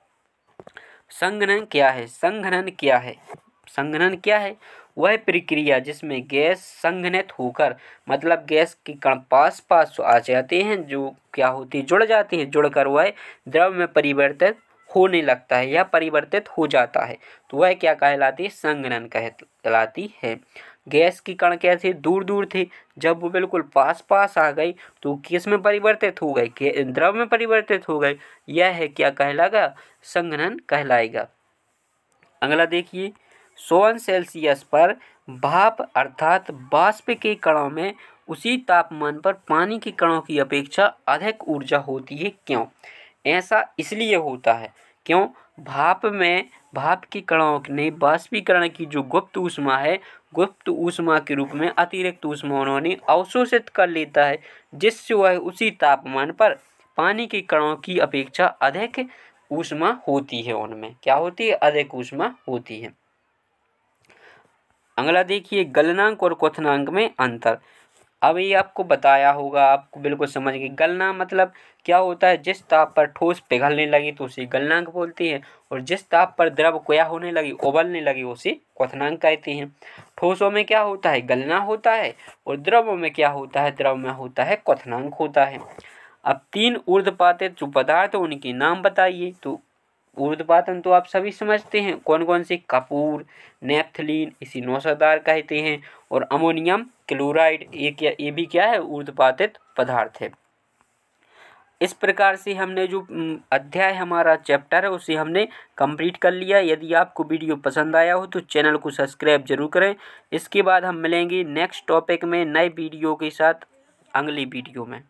संघनन क्या है संघनन क्या है संघनन क्या है वह प्रक्रिया जिसमें गैस संघनित होकर मतलब गैस के कण पास पास आ जाते हैं जो क्या होती है जुड़ जाती है जुड़कर वह द्रव में परिवर्तित होने लगता है या परिवर्तित हो जाता है तो वह क्या कहलाती है संग्रहण कहलाती है गैस की कण कैसे दूर दूर थे जब वो बिल्कुल पास पास आ गई तो किस में परिवर्तित हो गए द्रव में परिवर्तित हो गए यह है क्या कहलाएगा संग्रहण कहलाएगा अगला देखिए सोवन सेल्सियस पर भाप अर्थात बाष्प के कणों में उसी तापमान पर पानी के कणों की अपेक्षा अधिक ऊर्जा होती है क्यों ऐसा इसलिए होता है क्यों भाप में भाप की कणों ने बाष्पीकरण की जो गुप्त ऊष्मा है गुप्त ऊष्मा के रूप में अतिरिक्त ऊष्मा उन्होंने अवशोषित कर लेता है जिससे वह उसी तापमान पर पानी के कणों की अपेक्षा अधिक ऊष्मा होती है उनमें क्या होती है अधिक ऊष्मा होती है अगला देखिए गलनांक और क्वनांक में अंतर अब ये आपको बताया होगा आपको बिल्कुल समझ गए गलना मतलब क्या होता है जिस ताप पर ठोस पिघलने लगी तो उसे गलनांक बोलती है और जिस ताप पर द्रव क्या होने लगी उबलने लगी उसे क्वनांक कहते हैं ठोसों में क्या होता है गलना होता है और द्रवों में क्या होता है द्रव में होता है क्वनांक होता है अब तीन पाते जो पदार्थ उनके नाम बताइए तो ऊर्ध्वातन तो आप सभी समझते हैं कौन कौन से कपूर नेथलीन इसी नौसादार कहते हैं और अमोनियम क्लोराइड ये क्या ये भी क्या है ऊर्ध्वातित पदार्थ है इस प्रकार से हमने जो अध्याय हमारा चैप्टर है उसे हमने कंप्लीट कर लिया यदि आपको वीडियो पसंद आया हो तो चैनल को सब्सक्राइब जरूर करें इसके बाद हम मिलेंगे नेक्स्ट टॉपिक में नए वीडियो के साथ अगली वीडियो में